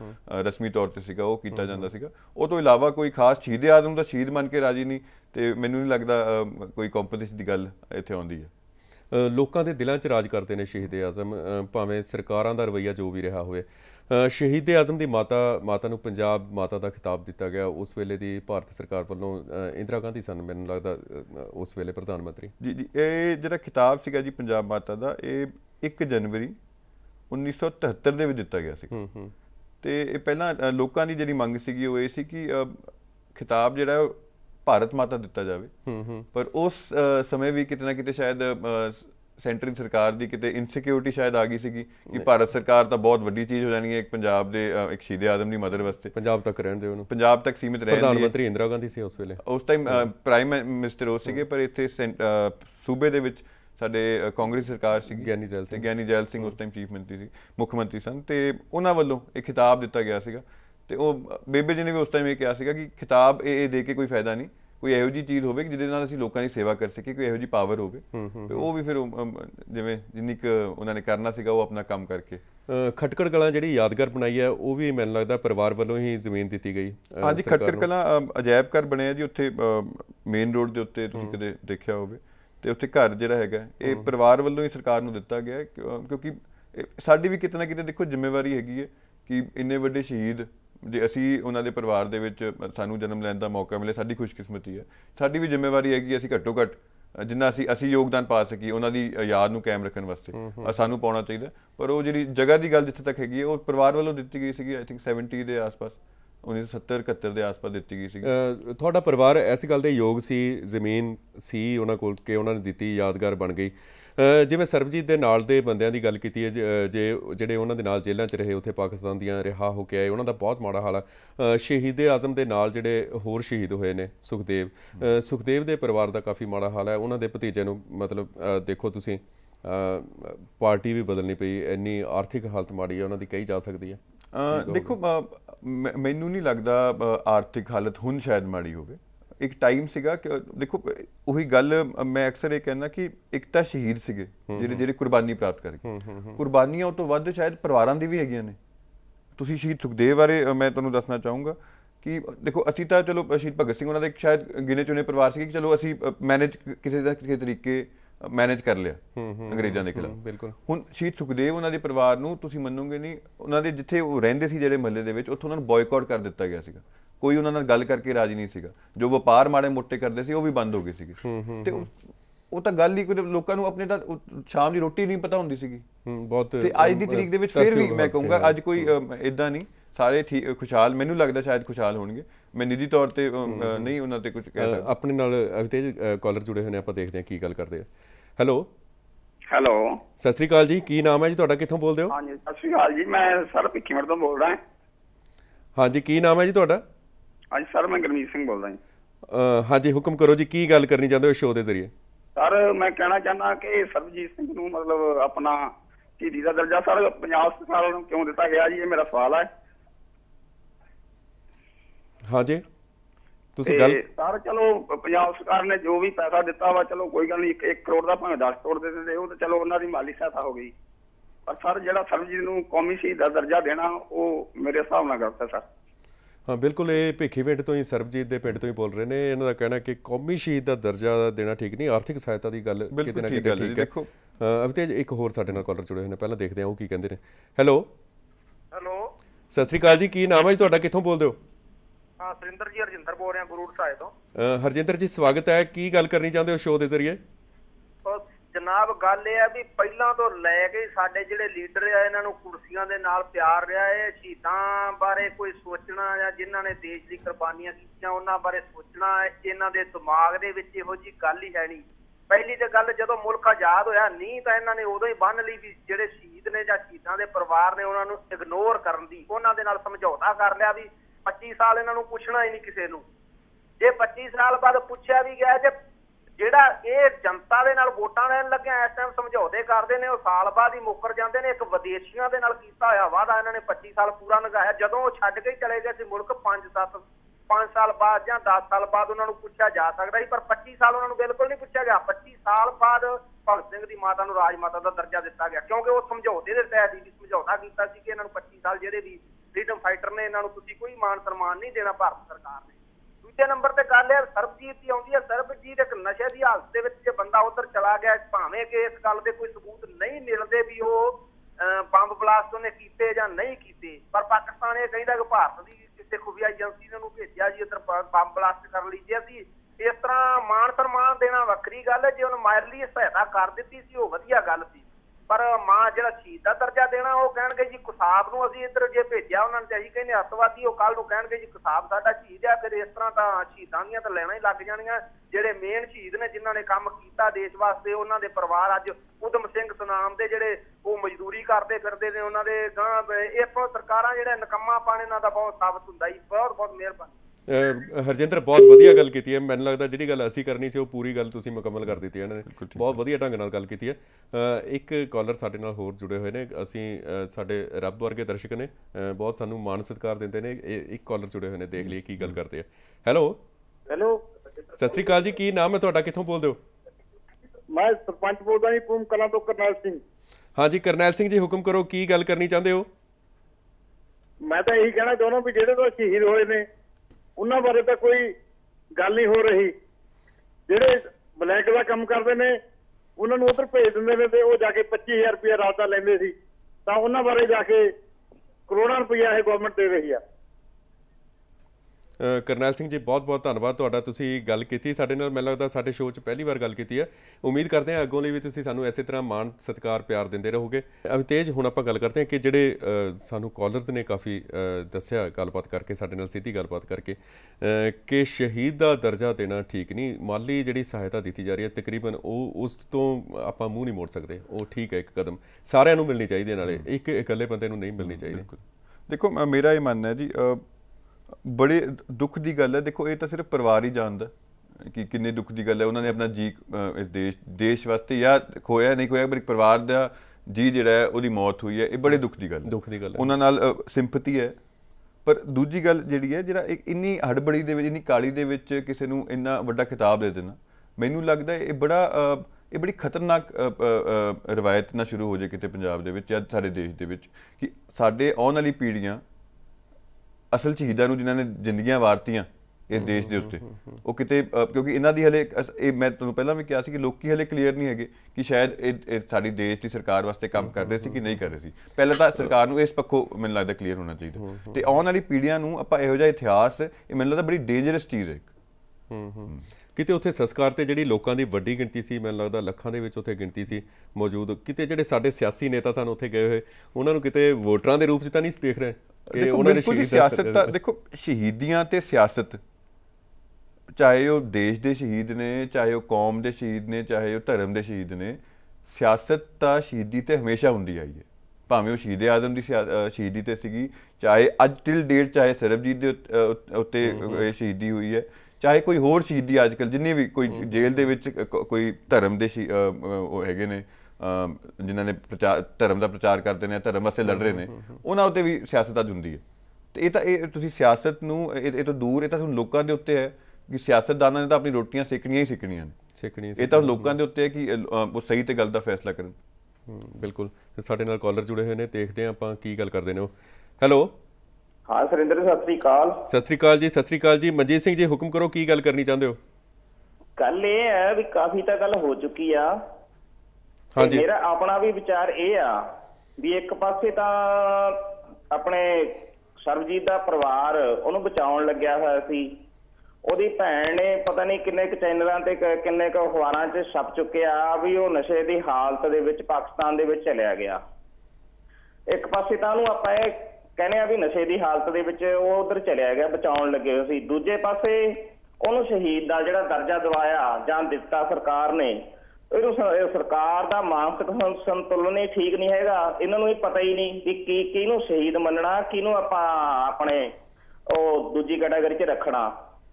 [SPEAKER 2] ਰਸਮੀ ਤੌਰ ਤੇ ਸੀਗਾ ਉਹ ਕੀਤਾ ਜਾਂਦਾ ਸੀਗਾ ਉਹ ਤੋਂ ਇਲਾਵਾ ਕੋਈ ਖਾਸ ਸ਼ਹੀਦ ਆਜ਼ਮ ਦਾ ਸ਼ਹੀਦ ਮੰਨ ਕੇ ਰਾਜੀ ਨਹੀਂ ਤੇ ਮੈਨੂੰ ਨਹੀਂ ਲੱਗਦਾ ਕੋਈ ਕੰਪੀਟੀਸ਼ਨ ਦੀ ਗੱਲ ਇੱਥੇ
[SPEAKER 1] ਆਉਂਦੀ ਹੈ ਲੋਕਾਂ ਦੇ ਦਿਲਾਂ 'ਚ ਰਾਜ ਕਰਦੇ ਨੇ ਸ਼ਹੀਦ ਆਜ਼ਮ ਭਾਵੇਂ ਸਰਕਾਰਾਂ ਦਾ ਰਵਈਆ ਜੋ ਵੀ ਰਿਹਾ ਹੋਵੇ ਸ਼ਹੀਦ ਆਜ਼ਮ ਦੀ ਮਾਤਾ ਮਾਤਾ ਨੂੰ ਪੰਜਾਬ ਮਾਤਾ ਦਾ ਖਿਤਾਬ ਦਿੱਤਾ ਗਿਆ ਉਸ ਵੇਲੇ ਦੀ ਭਾਰਤ ਸਰਕਾਰ ਵੱਲੋਂ ਇੰਦਰਾ ਗਾਂਧੀ ਸਨ ਮੈਨੂੰ ਲੱਗਦਾ ਉਸ ਵੇਲੇ ਪ੍ਰਧਾਨ ਮੰਤਰੀ
[SPEAKER 2] ਜੀ ਜੀ ਇਹ ਜਿਹੜਾ ਖਿਤਾਬ ਸੀਗਾ ਜੀ ਪੰਜਾਬ ਮਾਤਾ ਦਾ ਇਹ 1 ਜਨਵਰੀ 1973 ਦੇ ਵਿੱਚ ਦਿੱਤਾ ਗਿਆ ਸੀ ਹੂੰ ਹੂੰ ਤੇ ਇਹ ਪਹਿਲਾਂ ਲੋਕਾਂ ਦੀ ਜਿਹੜੀ ਮੰਗ ਸੀਗੀ ਉਹ ਇਹ ਸੀ ਕਿ ਖਿਤਾਬ ਜਿਹੜਾ ਭਾਰਤ ਮਾਤਾ ਦਿੱਤਾ ਜਾਵੇ ਹੂੰ ਹੂੰ ਪਰ ਉਸ ਸਮੇਂ ਵੀ ਕਿਤੇ ਨਾ ਕਿਤੇ ਸ਼ਾਇਦ ਸੈਂਟਰੀ ਸਰਕਾਰ ਦੀ ਕਿਤੇ ਇਨਸਿਕਿਉਰਿਟੀ ਸ਼ਾਇਦ ਆ ਗਈ ਸੀਗੀ ਕਿ ਭਾਰਤ ਸਰਕਾਰ ਤਾਂ ਬਹੁਤ ਵੱਡੀ ਚੀਜ਼ ਹੋ ਜਾਣੀ ਹੈ ਇੱਕ ਪੰਜਾਬ ਦੇ ਇੱਕ ਸ਼ਹੀਦੇ ਆਦਮ ਦੀ ਮਦਰ ਵਾਸਤੇ ਪੰਜਾਬ ਤੱਕ ਰਹਿਣ ਦੇ ਉਹਨੂੰ ਪੰਜਾਬ ਤੱਕ ਸੀਮਿਤ ਰਹਿਣ ਦੀ ਪ੍ਰਧਾਨ ਮੰਤਰੀ ਇੰਦਰਾ ਗਾਂਧੀ ਸੀ ਉਸ ਵੇਲੇ ਉਸ ਟਾਈਮ ਪ੍ਰਾਈਮ ਮਿਨਿਸਟਰ ਹੋ ਸੀਗੇ ਪਰ ਇੱਥੇ ਸੂਬੇ ਦੇ ਵਿੱਚ ਸਾਡੇ ਕਾਂਗਰਸ ਸਰਕਾਰ ਸੀ ਗਿਆਨੀ ਜੈਲ ਸਿੰਘ ਗਿਆਨੀ ਜੈਲ ਸਿੰਘ ਉਸ ਟਾਈਮ ਚੀਫ ਮੰਤਰੀ ਸੀ ਮੁੱਖ ਮੰਤਰੀ ਸਨ ਤੇ ਉਹਨਾਂ ਵੱਲੋਂ ਇੱਕ ਖਿਤਾਬ ਦਿੱਤਾ ਗਿਆ ਸੀਗਾ ਤੇ ਉਹ ਬੇਬੇ ਜੀ ਨੇ ਵੀ ਉਸ ਟਾਈਮ ਇਹ ਕਿਹਾ ਸੀਗਾ ਕਿ ਖਿਤਾਬ ਇਹ ਦੇ ਕੇ ਕੋਈ ਫਾਇਦਾ ਨਹੀਂ ਕੋਈ ਇਹੋ ਜੀ ਚੀਜ਼ ਹੋਵੇ ਕਿ ਜਿਹਦੇ ਨਾਲ ਅਸੀਂ ਲੋਕਾਂ ਦੀ ਸੇਵਾ ਕਰ ਸਕੀਏ ਕੋਈ ਇਹੋ ਜੀ ਪਾਵਰ ਹੋਵੇ ਤੇ ਉਹ ਵੀ ਫਿਰ ਜਿਵੇਂ ਜਿੰਨੀ ਕ ਉਹਨਾਂ ਨੇ ਕਰਨਾ ਸੀਗਾ ਉਹ ਆਪਣਾ ਕੰਮ ਕਰਕੇ
[SPEAKER 1] ਖਟਕੜ ਕਲਾ ਜਿਹੜੀ ਯਾਦਗਾਰ ਬਣਾਈ ਹੈ ਉਹ ਵੀ ਮੈਨੂੰ ਲੱਗਦਾ ਪਰਿਵਾਰ ਵੱਲੋਂ ਹੀ ਜ਼ਮੀਨ ਦਿੱਤੀ ਗਈ ਹਾਂਜੀ ਖਟਕੜ ਕਲਾ
[SPEAKER 2] ਅਜਾਇਬ ਘਰ ਬਣਿਆ ਜੀ ਉੱਥੇ ਮੇਨ ਰੋਡ ਦੇ ਉੱਤੇ ਤੁਸੀਂ ਕਦੇ ਦੇਖਿਆ ਹੋਵੇ ਤੇ ਉੱਥੇ ਘਰ ਜਿਹੜਾ ਹੈਗਾ ਇਹ ਪਰਿਵਾਰ ਵੱਲੋਂ ਹੀ ਸਰਕਾਰ ਨੂੰ ਦਿੱਤਾ ਗਿਆ ਕਿਉਂਕਿ ਸਾਡੀ ਵੀ ਕਿਤਨਾ ਕਿਤੇ ਦੇਖੋ ਜ਼ਿੰਮੇਵਾਰੀ ਹੈਗੀ ਹੈ ਕਿ ਇੰਨੇ ਵੱਡੇ ਸ਼ਹੀਦ ਜੇ ਅਸੀਂ ਉਹਨਾਂ ਦੇ ਪਰਿਵਾਰ ਦੇ ਵਿੱਚ ਸਾਨੂੰ ਜਨਮ ਲੈਣ ਦਾ ਮੌਕਾ ਮਿਲੇ ਸਾਡੀ ਖੁਸ਼ਕਿਸਮਤੀ ਹੈ ਸਾਡੀ ਵੀ ਜ਼ਿੰਮੇਵਾਰੀ ਹੈ ਕਿ ਅਸੀਂ ਘੱਟੋ ਘੱਟ ਜਿੰਨਾ ਅਸੀਂ ਅਸੀਂ ਯੋਗਦਾਨ ਪਾ ਸਕੀ ਉਹਨਾਂ ਦੀ ਯਾਦ ਨੂੰ ਕਾਇਮ ਰੱਖਣ ਵਾਸਤੇ ਸਾਨੂੰ ਪਾਉਣਾ ਚਾਹੀਦਾ ਪਰ ਉਹ ਜਿਹੜੀ ਜਗ੍ਹਾ ਦੀ ਗੱਲ ਜਿੱਥੇ ਤੱਕ ਹੈਗੀ ਉਹ ਪਰਿਵਾਰ ਵੱਲੋਂ ਦਿੱਤੀ ਗਈ ਸੀਗੀ ਆਈ ਥਿੰਕ 70 ਦੇ ਆਸ-ਪਾਸ 1970 71 ਦੇ ਆਸ-ਪਾਸ ਦਿੱਤੀ ਗਈ ਸੀ ਤੁਹਾਡਾ ਪਰਿਵਾਰ
[SPEAKER 1] ਐਸੀ ਗੱਲ ਦੇ ਯੋਗ ਸੀ ਜ਼ਮੀਨ ਸੀ ਉਹਨਾਂ ਕੋਲ ਕਿ ਉਹਨਾਂ ਨੇ ਦਿੱਤੀ ਯਾਦਗਾਰ ਬਣ ਗਈ ਜਿਵੇਂ ਸਰਬਜੀਤ ਦੇ ਨਾਲ ਦੇ ਬੰਦਿਆਂ ਦੀ ਗੱਲ ਕੀਤੀ ਹੈ ਜੇ ਜਿਹੜੇ ਉਹਨਾਂ ਦੇ ਨਾਲ ਜੇਲ੍ਹਾਂ 'ਚ ਰਹੇ ਉੱਥੇ ਪਾਕਿਸਤਾਨ ਦੀਆਂ ਰਿਹਾ ਹੋ ਕੇ ਆਏ ਉਹਨਾਂ ਦਾ ਬਹੁਤ ਮਾੜਾ ਹਾਲ ਹੈ ਸ਼ਹੀਦੇ ਆਜ਼ਮ ਦੇ ਨਾਲ ਜਿਹੜੇ ਹੋਰ ਸ਼ਹੀਦ ਹੋਏ ਨੇ ਸੁਖਦੇਵ ਸੁਖਦੇਵ ਦੇ ਪਰਿਵਾਰ ਦਾ ਕਾਫੀ ਮਾੜਾ ਹਾਲ ਹੈ ਉਹਨਾਂ ਦੇ ਭਤੀਜੇ ਨੂੰ ਮਤਲਬ ਦੇਖੋ ਤੁਸੀਂ ਪਾਰਟੀ ਵੀ ਬਦਲਣੀ ਪਈ ਇੰਨੀ ਆਰਥਿਕ ਹਾਲਤ ਮਾੜੀ ਹੈ ਉਹਨਾਂ ਦੀ
[SPEAKER 2] ਕਹੀ ਜਾ ਸਕਦੀ ਹੈ ਦੇਖੋ ਮੈਨੂੰ ਨਹੀਂ ਲੱਗਦਾ ਆਰਥਿਕ ਹਾਲਤ ਹੁਣ ਸ਼ਾਇਦ ਮਾੜੀ ਹੋਵੇ ਇੱਕ ਟਾਈਮ ਸੀਗਾ ਕਿ ਦੇਖੋ ਉਹੀ ਗੱਲ ਮੈਂ ਅਕਸਰ ਇਹ ਕਹਿੰਦਾ ਕਿ ਇੱਕ ਤਾਂ ਸ਼ਹੀਦ ਸੀਗੇ ਜਿਹੜੇ ਜਿਹੜੇ ਕੁਰਬਾਨੀ ਪ੍ਰਾਪਤ ਕਰਕੇ ਕੁਰਬਾਨੀਆਂ ਤੋਂ ਵੱਧ ਸ਼ਾਇਦ ਪਰਿਵਾਰਾਂ ਦੀ ਵੀ ਹੈਗੀਆਂ ਨੇ ਤੁਸੀਂ ਸ਼ਹੀਦ ਸੁਖਦੇਵ ਬਾਰੇ ਮੈਂ ਤੁਹਾਨੂੰ ਦੱਸਣਾ ਚਾਹੂੰਗਾ ਕਿ ਦੇਖੋ ਅਸੀਂ ਤਾਂ ਚਲੋ ਸ਼ਹੀਦ ਭਗਤ ਸਿੰਘ ਉਹਨਾਂ ਦੇ ਸ਼ਾਇਦ ਗਿਨੇ ਚੁਨੇ ਪਰਿਵਾਰ ਸੀਗੇ ਕਿ ਚਲੋ ਅਸੀਂ ਮੈਨੇਜ ਕਿਸੇ ਦਾ ਕਿਸੇ ਤਰੀਕੇ ਮੈਨੇਜ ਕਰ ਲਿਆ ਅੰਗਰੇਜ਼ਾਂ ਦੇ ਖਿਲਾਫ ਬਿਲਕੁਲ ਹੁਣ ਸ਼ਹੀਦ ਸੁਖਦੇਵ ਉਹਨਾਂ ਦੇ ਪਰਿਵਾਰ ਨੂੰ ਤੁਸੀਂ ਮੰਨੋਗੇ ਨਹੀਂ ਉਹਨਾਂ ਦੇ ਜਿੱਥੇ ਉਹ ਰਹਿੰਦੇ ਸੀ ਜਿਹੜੇ ਮਹੱਲੇ ਦੇ ਵਿੱਚ ਉੱਥੋਂ ਉਹਨਾਂ ਨੂੰ ਬਾਇਕਾਟ ਕਰ ਦਿੱਤਾ ਗਿਆ ਸੀਗਾ ਕੋਈ ਉਹਨਾਂ ਨਾਲ ਗੱਲ ਕਰਕੇ ਰਾਜੀ ਨਹੀਂ ਸੀਗਾ ਜੋ ਵਪਾਰ ਮਾੜੇ ਮੋਟੇ ਕਰਦੇ ਸੀ ਉਹ ਵੀ ਬੰਦ ਹੋ ਗਏ ਸੀਗੇ ਤੇ ਉਹ ਤਾਂ ਗੱਲ ਹੀ ਕੋਈ ਲੋਕਾਂ ਨੂੰ ਆਪਣੇ ਤਾਂ ਸ਼ਾਮ ਦੀ ਰੋਟੀ ਨਹੀਂ ਪਤਾ ਹੁੰਦੀ ਸੀਗੀ ਬਹੁਤ ਤੇ ਅੱਜ ਦੀ ਤਰੀਕ ਦੇ ਵਿੱਚ ਫਿਰ ਵੀ ਮੈਂ ਕਹੂੰਗਾ ਅੱਜ ਕੋਈ ਇਦਾਂ ਨਹੀਂ ਸਾਰੇ ਖੁਸ਼ਹਾਲ ਮੈਨੂੰ ਲੱਗਦਾ ਸ਼ਾਇਦ ਖੁਸ਼ਹਾਲ ਹੋਣਗੇ ਮੈਂ ਨਿੱਜੀ ਤੌਰ ਤੇ ਨਹੀਂ ਉਹਨਾਂ ਤੇ ਕੁਝ ਕਹਿ ਸਕਦਾ ਆਪਣੇ ਨਾਲ ਅਵਿਤੇਜ ਕਾਲਰ ਜੁੜੇ ਹੋਏ ਨੇ ਆਪਾਂ ਦੇਖਦੇ ਹਾਂ ਕੀ ਗੱਲ ਕਰਦੇ ਆ
[SPEAKER 1] ਹੈਲੋ ਹੈਲੋ ਸਤਿ ਸ੍ਰੀ ਅਕਾਲ ਜੀ ਕੀ ਨਾਮ ਹੈ ਜੀ ਤੁਹਾਡਾ ਕਿੱਥੋਂ ਬੋਲਦੇ ਹੋ
[SPEAKER 3] ਹਾਂਜੀ ਸਤਿ ਸ੍ਰੀ ਅਕਾਲ ਜੀ ਮੈਂ ਸਰ ਭਿੱਖੀਵੜ ਤੋਂ ਬੋਲ ਰਹਾ ਹਾਂ
[SPEAKER 1] ਹਾਂਜੀ ਕੀ ਨਾਮ ਹੈ ਜੀ ਤੁਹਾਡਾ
[SPEAKER 3] ਹਾਂਜੀ ਸਰ ਮੈਂ ਗਰਮੀਤ ਸਿੰਘ ਬੋਲਦਾ ਜੀ
[SPEAKER 1] ਹਾਂਜੀ ਹੁਕਮ ਕਰੋ ਜੀ ਕੀ ਗੱਲ ਕਰਨੀ ਚਾਹੁੰਦੇ ਹੋ ਸ਼ੋਅ ਦੇ ਜ਼ਰੀਏ
[SPEAKER 3] ਸਰ ਮੈਂ ਕਹਿਣਾ ਚਾਹੁੰਦਾ ਕਿ ਸਰਬਜੀਤ ਸਿੰਘ ਨੂੰ ਮਤਲਬ ਆਪਣਾ ਕੀ ਦਾ ਦਰਜਾ ਸਰ ਪੰਜਾਬ ਸਰਕਾਰ ਨੂੰ ਕਿਉਂ ਦਿੱਤਾ ਗਿਆ ਜੀ ਇਹ ਮੇਰਾ ਸਵਾਲ ਹੈ
[SPEAKER 1] ਹਾਂਜੀ ਤੁਸੀਂ ਗੱਲ
[SPEAKER 3] ਸਰ ਚਲੋ ਪੰਜਾਬ ਸਰਕਾਰ ਨੇ ਜੋ ਵੀ ਪੈਸਾ ਦਿੱਤਾ ਵਾ ਚਲੋ ਕੋਈ ਗੱਲ ਨਹੀਂ 1 ਕਰੋੜ ਦਾ ਭਾਵੇਂ 10 ਕਰੋੜ ਦੇ ਦਿੰਦੇ ਉਹ ਤਾਂ ਚਲੋ ਉਹਨਾਂ ਦੀ ਮਾਲੀ ਸਹਾਇਤਾ ਹੋ ਗਈ ਪਰ ਸਰ ਜਿਹੜਾ ਸਰਬਜੀਤ ਨੂੰ ਕੌਮੀ ਸ਼ਹੀਦ ਦਾ ਦਰਜਾ ਦੇਣਾ ਉਹ ਮੇਰੇ ਹਿਸਾਬ ਨਾਲ ਗਲਤ ਹੈ ਸਰ
[SPEAKER 1] ਹਾਂ ਬਿਲਕੁਲ ਇਹ ਭੇਖੀ ਵੇਟ ਤੋਂ ਹੀ ਸਰਬਜੀਤ ਦੇ ਪਿੰਡ ਤੋਂ ਹੀ ਬੋਲ ਰਹੇ ਨੇ ਇਹਨਾਂ ਦਾ ਕਹਿਣਾ ਕਿ ਕੌਮੀ ਸ਼ਹੀਦ ਦਾ ਦਰਜਾ ਦੇਣਾ ਠੀਕ ਨਹੀਂ ਆਰਥਿਕ ਸਹਾਇਤਾ ਦੀ ਗੱਲ ਕਿਤੇ ਨਾ ਕਿਤੇ ਠੀਕ ਹੈ ਦੇਖੋ ਅਵਤੇਜ ਇੱਕ ਹੋਰ ਸਾਡੇ ਨਾਲ ਕਾਲਰ ਜੁੜੇ ਹੋਏ ਨੇ ਪਹਿਲਾਂ ਦੇਖਦੇ ਹਾਂ ਉਹ ਕੀ ਕਹਿੰਦੇ ਨੇ ਹੈਲੋ ਹੈਲੋ ਸਤਿ ਸ੍ਰੀ ਅਕਾਲ ਜੀ ਕੀ ਨਾਮ ਹੈ ਤੁਹਾਡਾ ਕਿੱਥੋਂ ਬੋਲਦੇ ਹੋ ਹਾਂ
[SPEAKER 3] ਸਰਿੰਦਰ ਜੀ ਹਰਜਿੰਦਰ ਬੋਲ ਰਿਹਾ ਗੁਰੂ ਸਾਹਿਬ ਤੋਂ
[SPEAKER 1] ਹਰਜਿੰਦਰ ਜੀ ਸਵਾਗਤ ਹੈ ਕੀ ਗੱਲ ਕਰਨੀ ਚਾਹੁੰਦੇ ਹੋ ਸ਼ੋਅ ਦੇ ਜ਼ਰੀਏ
[SPEAKER 3] ਜਨਾਬ ਗੱਲ ਇਹ ਆ ਵੀ ਪਹਿਲਾਂ ਤੋਂ ਲੈ ਕੇ ਸਾਡੇ ਜਿਹੜੇ ਲੀਡਰ ਆ ਇਹਨਾਂ ਨੂੰ ਕੁਰਸੀਆਂ ਦੇ ਨਾਲ ਪਿਆਰ ਰਿਹਾ ਹੈ ਸ਼ਹੀਦਾਂ ਬਾਰੇ ਕੋਈ ਸੋਚਣਾ ਜਾਂ ਜਿਨ੍ਹਾਂ ਨੇ ਦੇਸ਼ ਦੀ ਕੁਰਬਾਨੀਆਂ ਕੀਤੀਆਂ ਉਹਨਾਂ ਬਾਰੇ ਸੋਚਣਾ ਇਹਨਾਂ ਦੇ ਦਿਮਾਗ ਦੇ ਵਿੱਚ ਇਹੋ ਜੀ ਗੱਲ ਹੀ ਹੈ ਨਹੀਂ ਪਹਿਲੀ ਤੇ ਗੱਲ ਜਦੋਂ ਮੁਲਕ ਆਜ਼ਾਦ ਹੋਇਆ ਨਹੀਂ ਤਾਂ ਇਹਨਾਂ ਨੇ ਉਦੋਂ ਹੀ ਬੰਨ ਲਈ ਵੀ ਜਿਹੜੇ ਸ਼ਹੀਦ ਨੇ ਜਾਂ ਸ਼ਹੀਦਾਂ ਦੇ ਪਰਿਵਾਰ ਨੇ ਉਹਨਾਂ ਨੂੰ ਇਗਨੋਰ ਕਰਨ ਦੀ ਉਹਨਾਂ ਦੇ ਨਾਲ ਸਮਝੌਤਾ ਕਰ ਲਿਆ ਵੀ 25 ਸਾਲ ਇਹਨਾਂ ਨੂੰ ਪੁੱਛਣਾ ਹੀ ਨਹੀਂ ਕਿਸੇ ਨੂੰ ਜੇ 25 ਸਾਲ ਬਾਅਦ ਪੁੱਛਿਆ ਵੀ ਗਿਆ ਜੇ ਜਿਹੜਾ ਇਹ ਜਨਤਾ ਦੇ ਨਾਲ ਵੋਟਾਂ ਲੈਣ ਲੱਗਿਆ ਇਸ ਟਾਈਮ ਸਮਝੌਤੇ ਕਰਦੇ ਨੇ ਉਹ ਸਾਲ ਬਾਅਦ ਹੀ ਮੁੱਕਰ ਜਾਂਦੇ ਨੇ ਇੱਕ ਵਿਦੇਸ਼ੀਆਂ ਦੇ ਨਾਲ ਕੀਤਾ ਹੋਇਆ ਵਾਅਦਾ ਇਹਨਾਂ ਨੇ 25 ਸਾਲ ਪੂਰਾ ਨਗਾਇਆ ਜਦੋਂ ਉਹ ਛੱਡ ਕੇ ਚਲੇ ਗਏ ਸੀ ਮੁਲਕ 5-7 5 ਸਾਲ ਬਾਅਦ ਜਾਂ 10 ਸਾਲ ਬਾਅਦ ਉਹਨਾਂ ਨੂੰ ਪੁੱਛਿਆ ਜਾ ਸਕਦਾ ਸੀ ਪਰ 25 ਸਾਲ ਉਹਨਾਂ ਨੂੰ ਬਿਲਕੁਲ ਨਹੀਂ ਪੁੱਛਿਆ ਗਿਆ 25 ਸਾਲ ਬਾਅਦ ਭਗਤ ਸਿੰਘ ਦੀ ਮਾਤਾ ਨੂੰ ਰਾਜ ਮਾਤਾ ਦਾ ਦਰਜਾ ਦਿੱਤਾ ਗਿਆ ਕਿਉਂਕਿ ਉਹ ਸਮਝੌਤੇ ਦੇ ਤਹਿਤ ਹੀ ਸਮਝੌਤਾ ਕੀਤਾ ਸੀ ਕਿ ਇਹਨਾਂ ਨੂੰ 25 ਸਾਲ ਜਿਹੜੇ ਵੀ ਫਰੀडम ਫਾਈਟਰ ਨੇ ਇਹਨਾਂ ਨੂੰ ਤੁਸੀਂ ਕੋਈ ਮਾਨ ਸਨਮਾਨ ਨਹੀਂ ਦੇਣਾ ਭਾਰਤ ਸਰਕਾਰ ਨੇ ਦੂਜੇ ਨੰਬਰ ਤੇ ਗੱਲ ਹੈ ਸਰਬਜੀਤ ਦੀ ਆਉਂਦੀ ਹੈ ਸਰਬਜੀਤ ਇੱਕ ਨਸ਼ੇ ਦੀ ਹਾਲਤ ਦੇ ਵਿੱਚ ਜੇ ਬੰਦਾ ਉਧਰ ਚਲਾ ਗਿਆ ਭਾਵੇਂ ਕਿ ਇਸ ਗੱਲ ਦੇ ਕੋਈ ਸਬੂਤ ਨਹੀਂ ਮਿਲਦੇ ਵੀ ਉਹ ਬੰਬ ਬਲਾਸਟ ਉਹਨੇ ਕੀਤੇ ਜਾਂ ਨਹੀਂ ਕੀਤੇ ਪਰ ਪਾਕਿਸਤਾਨ ਇਹ ਕਹਿੰਦਾ ਕਿ ਭਾਰਤ ਦੀ ਕਿਸੇ ਖੁਫੀਆ ਏਜੰਸੀ ਨੇ ਉਹਨੂੰ ਭੇਜਿਆ ਜੀ ਉਧਰ ਬੰਬ ਬਲਾਸਟ ਕਰ ਲਈ ਜੀ ਅਸੀਂ ਇਸ ਤਰ੍ਹਾਂ ਮਾਨ ਸਨਮਾਨ ਦੇਣਾ ਵੱਖਰੀ ਗੱਲ ਹੈ ਜੇ ਉਹਨੂੰ ਮਾਇਰਲੀ ਸਹਾਇਤਾ ਕਰ ਦਿੱਤੀ ਸੀ ਉਹ ਵਧੀਆ ਗੱਲ ਸੀ ਪਰ ਮਾਂ ਜਿਹੜਾ ਸ਼ਹੀਦ ਦਾ ਦਰਜਾ ਦੇਣਾ ਉਹ ਕਹਿਣਗੇ ਜੀ ਕਸਾਬ ਨੂੰ ਅਸੀਂ ਇੱਧਰ ਜੇ ਭੇਜਿਆ ਉਹਨਾਂ ਨੇ ਅਸੀਂ ਕਹਿੰਦੇ ਹੱਤਵਾਦੀ ਉਹ ਕੱਲ ਨੂੰ ਕਹਿਣਗੇ ਜੀ ਕਸਾਬ ਸਾਡਾ ਸ਼ਹੀਦ ਆ ਫਿਰ ਇਸ ਤਰ੍ਹਾਂ ਤਾਂ ਸ਼ਹੀਦਾਂ ਦੀਆਂ ਤਾਂ ਲੈਣਾ ਹੀ ਲੱਗ ਜਾਣੀਆਂ ਜਿਹੜੇ ਮੇਨ ਸ਼ਹੀਦ ਨੇ ਜਿਨ੍ਹਾਂ ਨੇ ਕੰਮ ਕੀਤਾ ਦੇਸ਼ ਵਾਸਤੇ ਉਹਨਾਂ ਦੇ ਪਰਿਵਾਰ ਅੱਜ ਉਦਮ ਸਿੰਘ ਸੁਨਾਮ ਦੇ ਜਿਹੜੇ ਉਹ ਮਜ਼ਦੂਰੀ ਕਰਦੇ ਫਿਰਦੇ ਨੇ ਉਹਨਾਂ ਦੇ ਗਾਂ ਇਹ ਸਰਕਾਰਾਂ ਜਿਹੜਾ ਨਕੰਮਾ ਪਾਣ ਇਹਨਾਂ ਦਾ ਬਹੁਤ ਸਾਬਤ ਹੁੰਦਾ ਜੀ ਬਹੁਤ ਬਹੁਤ ਮਿਹਰਬਾਨੀ
[SPEAKER 1] ਹਰਜਿੰਦਰ ਬਹੁਤ ਵਧੀਆ ਗੱਲ ਕੀਤੀ ਹੈ ਮੈਨੂੰ ਲੱਗਦਾ ਜਿਹੜੀ ਗੱਲ ਅਸੀਂ ਕਰਨੀ ਸੀ ਉਹ ਪੂਰੀ ਗੱਲ ਤੁਸੀਂ ਮੁਕੰਮਲ ਕਰ ਦਿੱਤੀ ਇਹਨਾਂ ਨੇ ਬਹੁਤ ਵਧੀਆ ਢੰਗ ਨਾਲ ਗੱਲ ਕੀਤੀ ਹੈ ਇੱਕ ਕਾਲਰ ਸਾਡੇ ਨਾਲ ਹੋਰ ਜੁੜੇ ਹੋਏ ਨੇ ਅਸੀਂ ਸਾਡੇ ਰੱਬ ਵਰਗੇ ਦਰਸ਼ਕ ਨੇ ਬਹੁਤ ਸਾਨੂੰ ਮਾਣ ਸਤਿਕਾਰ ਦਿੰਦੇ ਨੇ ਇੱਕ ਕਾਲਰ ਜੁੜੇ ਹੋਏ ਨੇ ਦੇਖ ਲਈਏ ਕੀ ਗੱਲ ਕਰਦੇ ਆ ਹੈਲੋ ਹੈਲੋ ਸਤਿ ਸ੍ਰੀ ਅਕਾਲ ਜੀ ਕੀ ਨਾਮ ਹੈ ਤੁਹਾਡਾ ਕਿੱਥੋਂ ਬੋਲਦੇ ਹੋ
[SPEAKER 3] ਮੈਂ ਸਰਪੰਚ ਬੋਲਦਾ ਹਾਂ ਪੂਮ ਕਲਾਂ ਤੋਂ ਕਰਨੈਲ ਸਿੰਘ
[SPEAKER 1] ਹਾਂਜੀ ਕਰਨੈਲ ਸਿੰਘ ਜੀ ਹੁਕਮ ਕਰੋ ਕੀ ਗੱਲ ਕਰਨੀ ਚਾਹੁੰਦੇ ਹੋ
[SPEAKER 3] ਮੈਂ ਤਾਂ ਇਹੀ ਕਹਿਣਾ ਚਾਹੁੰਦਾ ਵੀ ਜਿਹੜੇ ਤੋਂ ਸ਼ਹੀਦ ਹੋਏ ਨੇ ਉਹਨਾਂ ਬਾਰੇ ਤਾਂ ਕੋਈ ਗੱਲ ਨਹੀਂ ਹੋ ਰਹੀ ਜਿਹੜੇ ਬਲੈਕ ਦਾ ਕੰਮ ਕਰਦੇ ਨੇ ਉਹਨਾਂ ਨੂੰ ਉਧਰ ਭੇਜ ਦਿੰਦੇ ਨੇ ਤੇ ਉਹ ਜਾ ਕੇ 25000 ਰੁਪਏ ਰਾਤ ਦਾ ਲੈਂਦੇ ਸੀ ਤਾਂ ਉਹਨਾਂ ਬਾਰੇ ਜਾ ਕੇ ਕਰੋੜਾਂ ਰੁਪਏ ਇਹ ਗਵਰਨਮੈਂਟ ਦੇ ਰਹੀ ਆ
[SPEAKER 1] ਕਰਨੈਲ ਸਿੰਘ ਜੀ ਬਹੁਤ ਬਹੁਤ ਧੰਨਵਾਦ ਤੁਹਾਡਾ ਤੁਸੀਂ ਗੱਲ ਕੀਤੀ ਸਾਡੇ ਨਾਲ ਮੈਨੂੰ ਲੱਗਦਾ ਸਾਡੇ ਸ਼ੋਅ 'ਚ ਪਹਿਲੀ ਵਾਰ ਗੱਲ ਕੀਤੀ ਹੈ ਉਮੀਦ ਕਰਦੇ ਹਾਂ ਅੱਗੋਂ ਲਈ ਵੀ ਤੁਸੀਂ ਸਾਨੂੰ ਐਸੇ ਤਰ੍ਹਾਂ ਮਾਣ ਸਤਿਕਾਰ ਪਿਆਰ ਦਿੰਦੇ ਰਹੋਗੇ ਅਵਿਤੇਜ ਹੁਣ ਆਪਾਂ ਗੱਲ ਕਰਦੇ ਹਾਂ ਕਿ ਜਿਹੜੇ ਸਾਨੂੰ ਕਾਲਰਸ ਨੇ ਕਾਫੀ ਦੱਸਿਆ ਗੱਲਬਾਤ ਕਰਕੇ ਸਾਡੇ ਨਾਲ ਸਿੱਧੀ ਗੱਲਬਾਤ ਕਰਕੇ ਕਿ ਸ਼ਹੀਦ ਦਾ ਦਰਜਾ ਦੇਣਾ ਠੀਕ ਨਹੀਂ ਮਾਲੀ ਜਿਹੜੀ ਸਹਾਇਤਾ ਦਿੱਤੀ ਜਾ ਰਹੀ ਹੈ ਤਕਰੀਬਨ ਉਹ ਉਸ ਤੋਂ ਆਪਾਂ ਮੂੰਹ ਨਹੀਂ ਮੋੜ ਸਕਦੇ ਉਹ ਠੀਕ ਹੈ ਇੱਕ ਕਦਮ ਸਾਰਿਆਂ ਨੂੰ ਮਿਲਣੀ ਚਾਹੀਦੀ ਨਾਲੇ ਇੱਕ ਇਕੱਲੇ ਬੰਦੇ ਨੂੰ ਨਹੀਂ ਮਿਲਣੀ
[SPEAKER 2] ਚਾਹੀਦੀ ਦੇਖੋ ਮੇਰਾ ਇਹ ਮੰਨਣਾ ਹੈ ਜੀ ਬੜੇ ਦੁੱਖ ਦੀ ਗੱਲ ਹੈ ਦੇਖੋ ਇਹ ਤਾਂ ਸਿਰਫ ਪਰਿਵਾਰ ਹੀ ਜਾਣਦਾ ਕਿ ਕਿੰਨੇ ਦੁੱਖ ਦੀ ਗੱਲ ਹੈ ਉਹਨਾਂ ਨੇ ਆਪਣਾ ਜੀ ਇਸ ਦੇਸ਼ ਦੇਸ਼ ਵਾਸਤੇ ਜਾਂ ਖੋਇਆ ਨਹੀਂ ਖੋਇਆ ਪਰ ਇੱਕ ਪਰਿਵਾਰ ਦਾ ਜੀ ਜਿਹੜਾ ਹੈ ਉਹਦੀ ਮੌਤ ਹੋਈ ਹੈ ਇਹ ਬੜੇ ਦੁੱਖ ਦੀ ਗੱਲ ਹੈ ਦੁੱਖ ਦੀ ਗੱਲ ਹੈ ਉਹਨਾਂ ਨਾਲ ਸਿੰਪਥੀ ਹੈ ਪਰ ਦੂਜੀ ਗੱਲ ਜਿਹੜੀ ਹੈ ਜਿਹੜਾ ਇੱਕ ਇੰਨੀ ਹੜਬੜੀ ਦੇ ਵਿੱਚ ਇੰਨੀ ਕਾਲੀ ਦੇ ਵਿੱਚ ਕਿਸੇ ਨੂੰ ਇੰਨਾ ਵੱਡਾ ਖਿਤਾਬ ਦੇ ਦੇਣਾ ਮੈਨੂੰ ਲੱਗਦਾ ਇਹ ਬੜਾ ਇਹ ਬੜੀ ਖਤਰਨਾਕ ਰਵਾਇਤ ਨਾ ਸ਼ੁਰੂ ਹੋ ਜੇ ਕਿਤੇ ਪੰਜਾਬ ਦੇ ਵਿੱਚ ਜਾਂ ਸਾਡੇ ਦੇਸ਼ ਦੇ ਵਿੱਚ ਕਿ ਸਾਡੇ ਆਉਣ ਵਾਲੀ ਪੀੜ੍ਹੀਆਂ ਅਸਲ ਸ਼ਹੀਦਾਂ ਨੂੰ ਜਿਨ੍ਹਾਂ ਨੇ ਜ਼ਿੰਦਗੀਆਂ ਵਾਰਤੀਆਂ ਇਸ ਦੇਸ਼ ਦੇ ਉੱਤੇ ਉਹ ਕਿਤੇ ਕਿਉਂਕਿ ਇਹਨਾਂ ਦੀ ਹਲੇ ਇਹ ਮੈਂ ਤੁਹਾਨੂੰ ਪਹਿਲਾਂ ਵੀ ਕਿਹਾ ਸੀ ਕਿ ਲੋਕੀ ਹਲੇ ਕਲੀਅਰ ਨਹੀਂ ਹੈਗੇ ਕਿ ਸ਼ਾਇਦ ਇਹ ਸਾਡੀ ਦੇਸ਼ ਦੀ ਸਰਕਾਰ ਵਾਸਤੇ ਕੰਮ ਕਰ ਰਹੇ ਸੀ ਕਿ ਨਹੀਂ ਕਰ ਰਹੇ ਸੀ ਪਹਿਲਾਂ ਤਾਂ ਸਰਕਾਰ ਨੂੰ ਇਸ ਪੱਖੋਂ ਮੈਨੂੰ ਲੱਗਦਾ ਕਲੀਅਰ ਹੋਣਾ ਚਾਹੀਦਾ ਤੇ ਆਉਣ ਵਾਲੀ ਪੀੜ੍ਹੀਆਂ ਨੂੰ ਆਪਾਂ ਇਹੋ ਜਿਹਾ ਇਤਿਹਾਸ ਇਹ ਮੈਨੂੰ ਲੱਗਦਾ ਬੜੀ ਡੇਂਜਰਸ ਚੀਜ਼
[SPEAKER 1] ਹੈ ਹੂੰ ਹੂੰ ਕਿਤੇ ਉੱਥੇ ਸੰਸਕਾਰ ਤੇ ਜਿਹੜੀ ਲੋਕਾਂ ਦੀ ਵੱਡੀ ਗਿਣਤੀ ਸੀ ਮੈਨੂੰ ਲੱਗਦਾ ਲੱਖਾਂ ਦੇ ਵਿੱਚ ਉੱਥੇ ਗਿਣਤੀ ਸੀ ਮੌਜੂਦ ਕਿਤੇ ਜਿਹੜੇ ਸਾਡੇ ਸਿਆਸੀ ਨੇਤਾ ਸਨ ਉੱਥੇ ਗਏ ਹੋਏ ਉਹਨਾਂ ਨੂੰ ਕਿਤੇ ਵੋਟਰਾਂ ਦੇ ਰੂਪ 'ਚ ਤਾਂ ਨਹੀਂ ਦੇਖ ਰਹੇ ਕਿ ਉਹਨਾਂ ਦੇ ਸ਼ਹੀਦ ਸਿਆਸਤ ਤਾਂ
[SPEAKER 2] ਦੇਖੋ ਸ਼ਹੀਦੀਆਂ ਤੇ ਸਿਆਸਤ ਚਾਹੇ ਉਹ ਦੇਸ਼ ਦੇ ਸ਼ਹੀਦ ਨੇ ਚਾਹੇ ਉਹ ਕੌਮ ਦੇ ਸ਼ਹੀਦ ਨੇ ਚਾਹੇ ਉਹ ਧਰਮ ਦੇ ਸ਼ਹੀਦ ਨੇ ਸਿਆਸਤ ਤਾਂ ਸ਼ਹੀਦੀ ਤੇ ਹਮੇਸ਼ਾ ਹੁੰਦੀ ਆਈ ਹੈ ਭਾਵੇਂ ਉਹ ਸ਼ਹੀਦ ਆਜ਼ਮ ਦੀ ਸ਼ਹੀਦੀ ਤੇ ਸੀਗੀ ਚਾਹੇ ਅੱਜ ਟਿਲ ਡੇਟ ਚਾਹੇ ਸਰਬਜੀਤ ਦੇ ਉੱਤੇ ਸ਼ਹੀਦੀ ਹੋਈ ਹੈ ਚਾਹੇ ਕੋਈ ਹੋਰ ਸ਼ਹੀਦੀ ਅੱਜਕੱਲ ਜਿੰਨੇ ਵੀ ਕੋਈ ਜੇਲ੍ਹ ਦੇ ਵਿੱਚ ਕੋਈ ਧਰਮ ਦੇ ਉਹ ਹੈਗੇ ਨੇ ਜਿਨ੍ਹਾਂ ਨੇ ਪ੍ਰਚਾਰ ਧਰਮ ਦਾ ਪ੍ਰਚਾਰ ਕਰਦੇ ਨੇ ਧਰਮ ਵਾਸਤੇ ਲੜ ਰਹੇ ਨੇ ਉਹਨਾਂ ਉੱਤੇ ਵੀ ਸਿਆਸਤ ਅੱਜ ਹੁੰਦੀ ਹੈ ਤੇ ਇਹ ਤਾਂ ਇਹ ਤੁਸੀਂ ਸਿਆਸਤ ਨੂੰ ਇਹ ਤੋਂ ਦੂਰ ਇਹ ਤਾਂ ਹੁਣ ਲੋਕਾਂ ਦੇ ਉੱਤੇ ਹੈ ਕਿ ਸਿਆਸਤਦਾਨਾਂ ਨੇ ਤਾਂ ਆਪਣੀ ਰੋਟੀਆਂ ਸੇਕਣੀਆਂ ਹੀ ਸੇਕਣੀਆਂ ਨੇ ਸੇਕਣੀਆਂ ਇਹ ਤਾਂ ਲੋਕਾਂ ਦੇ ਉੱਤੇ ਹੈ ਕਿ ਉਹ ਸਹੀ ਤੇ ਗਲਤ ਦਾ ਫੈਸਲਾ ਕਰਨ ਬਿਲਕੁਲ ਸਾਡੇ ਨਾਲ ਕਾਲਰ ਜੁੜੇ ਹੋਏ ਨੇ ਦੇਖਦੇ ਆ ਆਪਾਂ ਕੀ ਗੱਲ ਕਰਦੇ ਨੇ
[SPEAKER 1] ਉਹ ਹੈਲੋ
[SPEAKER 4] ਹਾਂ ਸਰਿੰਦਰ ਸਤਿ ਸ੍ਰੀ ਅਕਾਲ
[SPEAKER 1] ਸਤਿ ਸ੍ਰੀ ਅਕਾਲ ਜੀ ਸਤਿ ਸ੍ਰੀ ਅਕਾਲ ਜੀ ਮਨਜੀਤ ਸਿੰਘ ਜੀ ਹੁਕਮ ਕਰੋ ਕੀ ਗੱਲ ਕਰਨੀ ਚਾਹੁੰਦੇ ਹੋ
[SPEAKER 4] ਗੱਲ ਇਹ ਹੈ ਵੀ ਕਾਫੀ ਤਾਂ ਗੱਲ ਹੋ ਚੁੱਕੀ ਆ ਹਾਂਜੀ ਮੇਰਾ ਆਪਣਾ ਵੀ ਵਿਚਾਰ ਇਹ ਆ ਵੀ ਇੱਕ ਪਾਸੇ ਤਾਂ ਆਪਣੇ ਸਰਬਜੀਤ ਦਾ ਪਰਿਵਾਰ ਉਹਨੂੰ ਬਚਾਉਣ ਲੱਗਿਆ ਹੋਇਆ ਸੀ ਉਹਦੀ ਭੈਣ ਨੇ ਪਤਾ ਨਹੀਂ ਕਿੰਨੇ ਕੁ ਚੈਨਲਾਂ ਤੇ ਕਿੰਨੇ ਕੁ ਅਖਬਾਰਾਂ 'ਚ ਛਪ ਚੁੱਕਿਆ ਵੀ ਉਹ ਨਸ਼ੇ ਦੀ ਹਾਲਤ ਦੇ ਵਿੱਚ ਪਾਕਿਸਤਾਨ ਦੇ ਵਿੱਚ ਚਲਿਆ ਗਿਆ ਇੱਕ ਪਾਸੇ ਤਾਂ ਉਹਨੂੰ ਆਪਾਂ ਇਹ ਕਹਿੰਦੇ ਆ ਵੀ ਨਸ਼ੇ ਦੀ ਹਾਲਤ ਦੇ ਵਿੱਚ ਉਹ ਉਧਰ ਚਲਿਆ ਗਿਆ ਬਚਾਉਣ ਲੱਗੇ ਹੋ ਸੀ ਦੂਜੇ ਪਾਸੇ ਉਹਨੂੰ ਸ਼ਹੀਦ ਦਾ ਜਿਹੜਾ ਦਰਜਾ ਦਿਵਾਇਆ ਜਾਂ ਦਿੱਤਾ ਸਰਕਾਰ ਨੇ ਇਹਨੂੰ ਸਰਕਾਰ ਦਾ ਮਾਨਸਿਕ ਸੰਤੁਲਨ ਹੀ ਠੀਕ ਨਹੀਂ ਹੈਗਾ ਇਹਨਾਂ ਨੂੰ ਇਹ ਪਤਾ ਹੀ ਨਹੀਂ ਕਿ ਕੀ ਕਿਹਨੂੰ ਸ਼ਹੀਦ ਮੰਨਣਾ ਕਿਹਨੂੰ ਆਪਾਂ ਆਪਣੇ ਉਹ ਦੂਜੀ ਕੈਟਾਗਰੀ 'ਚ ਰੱਖਣਾ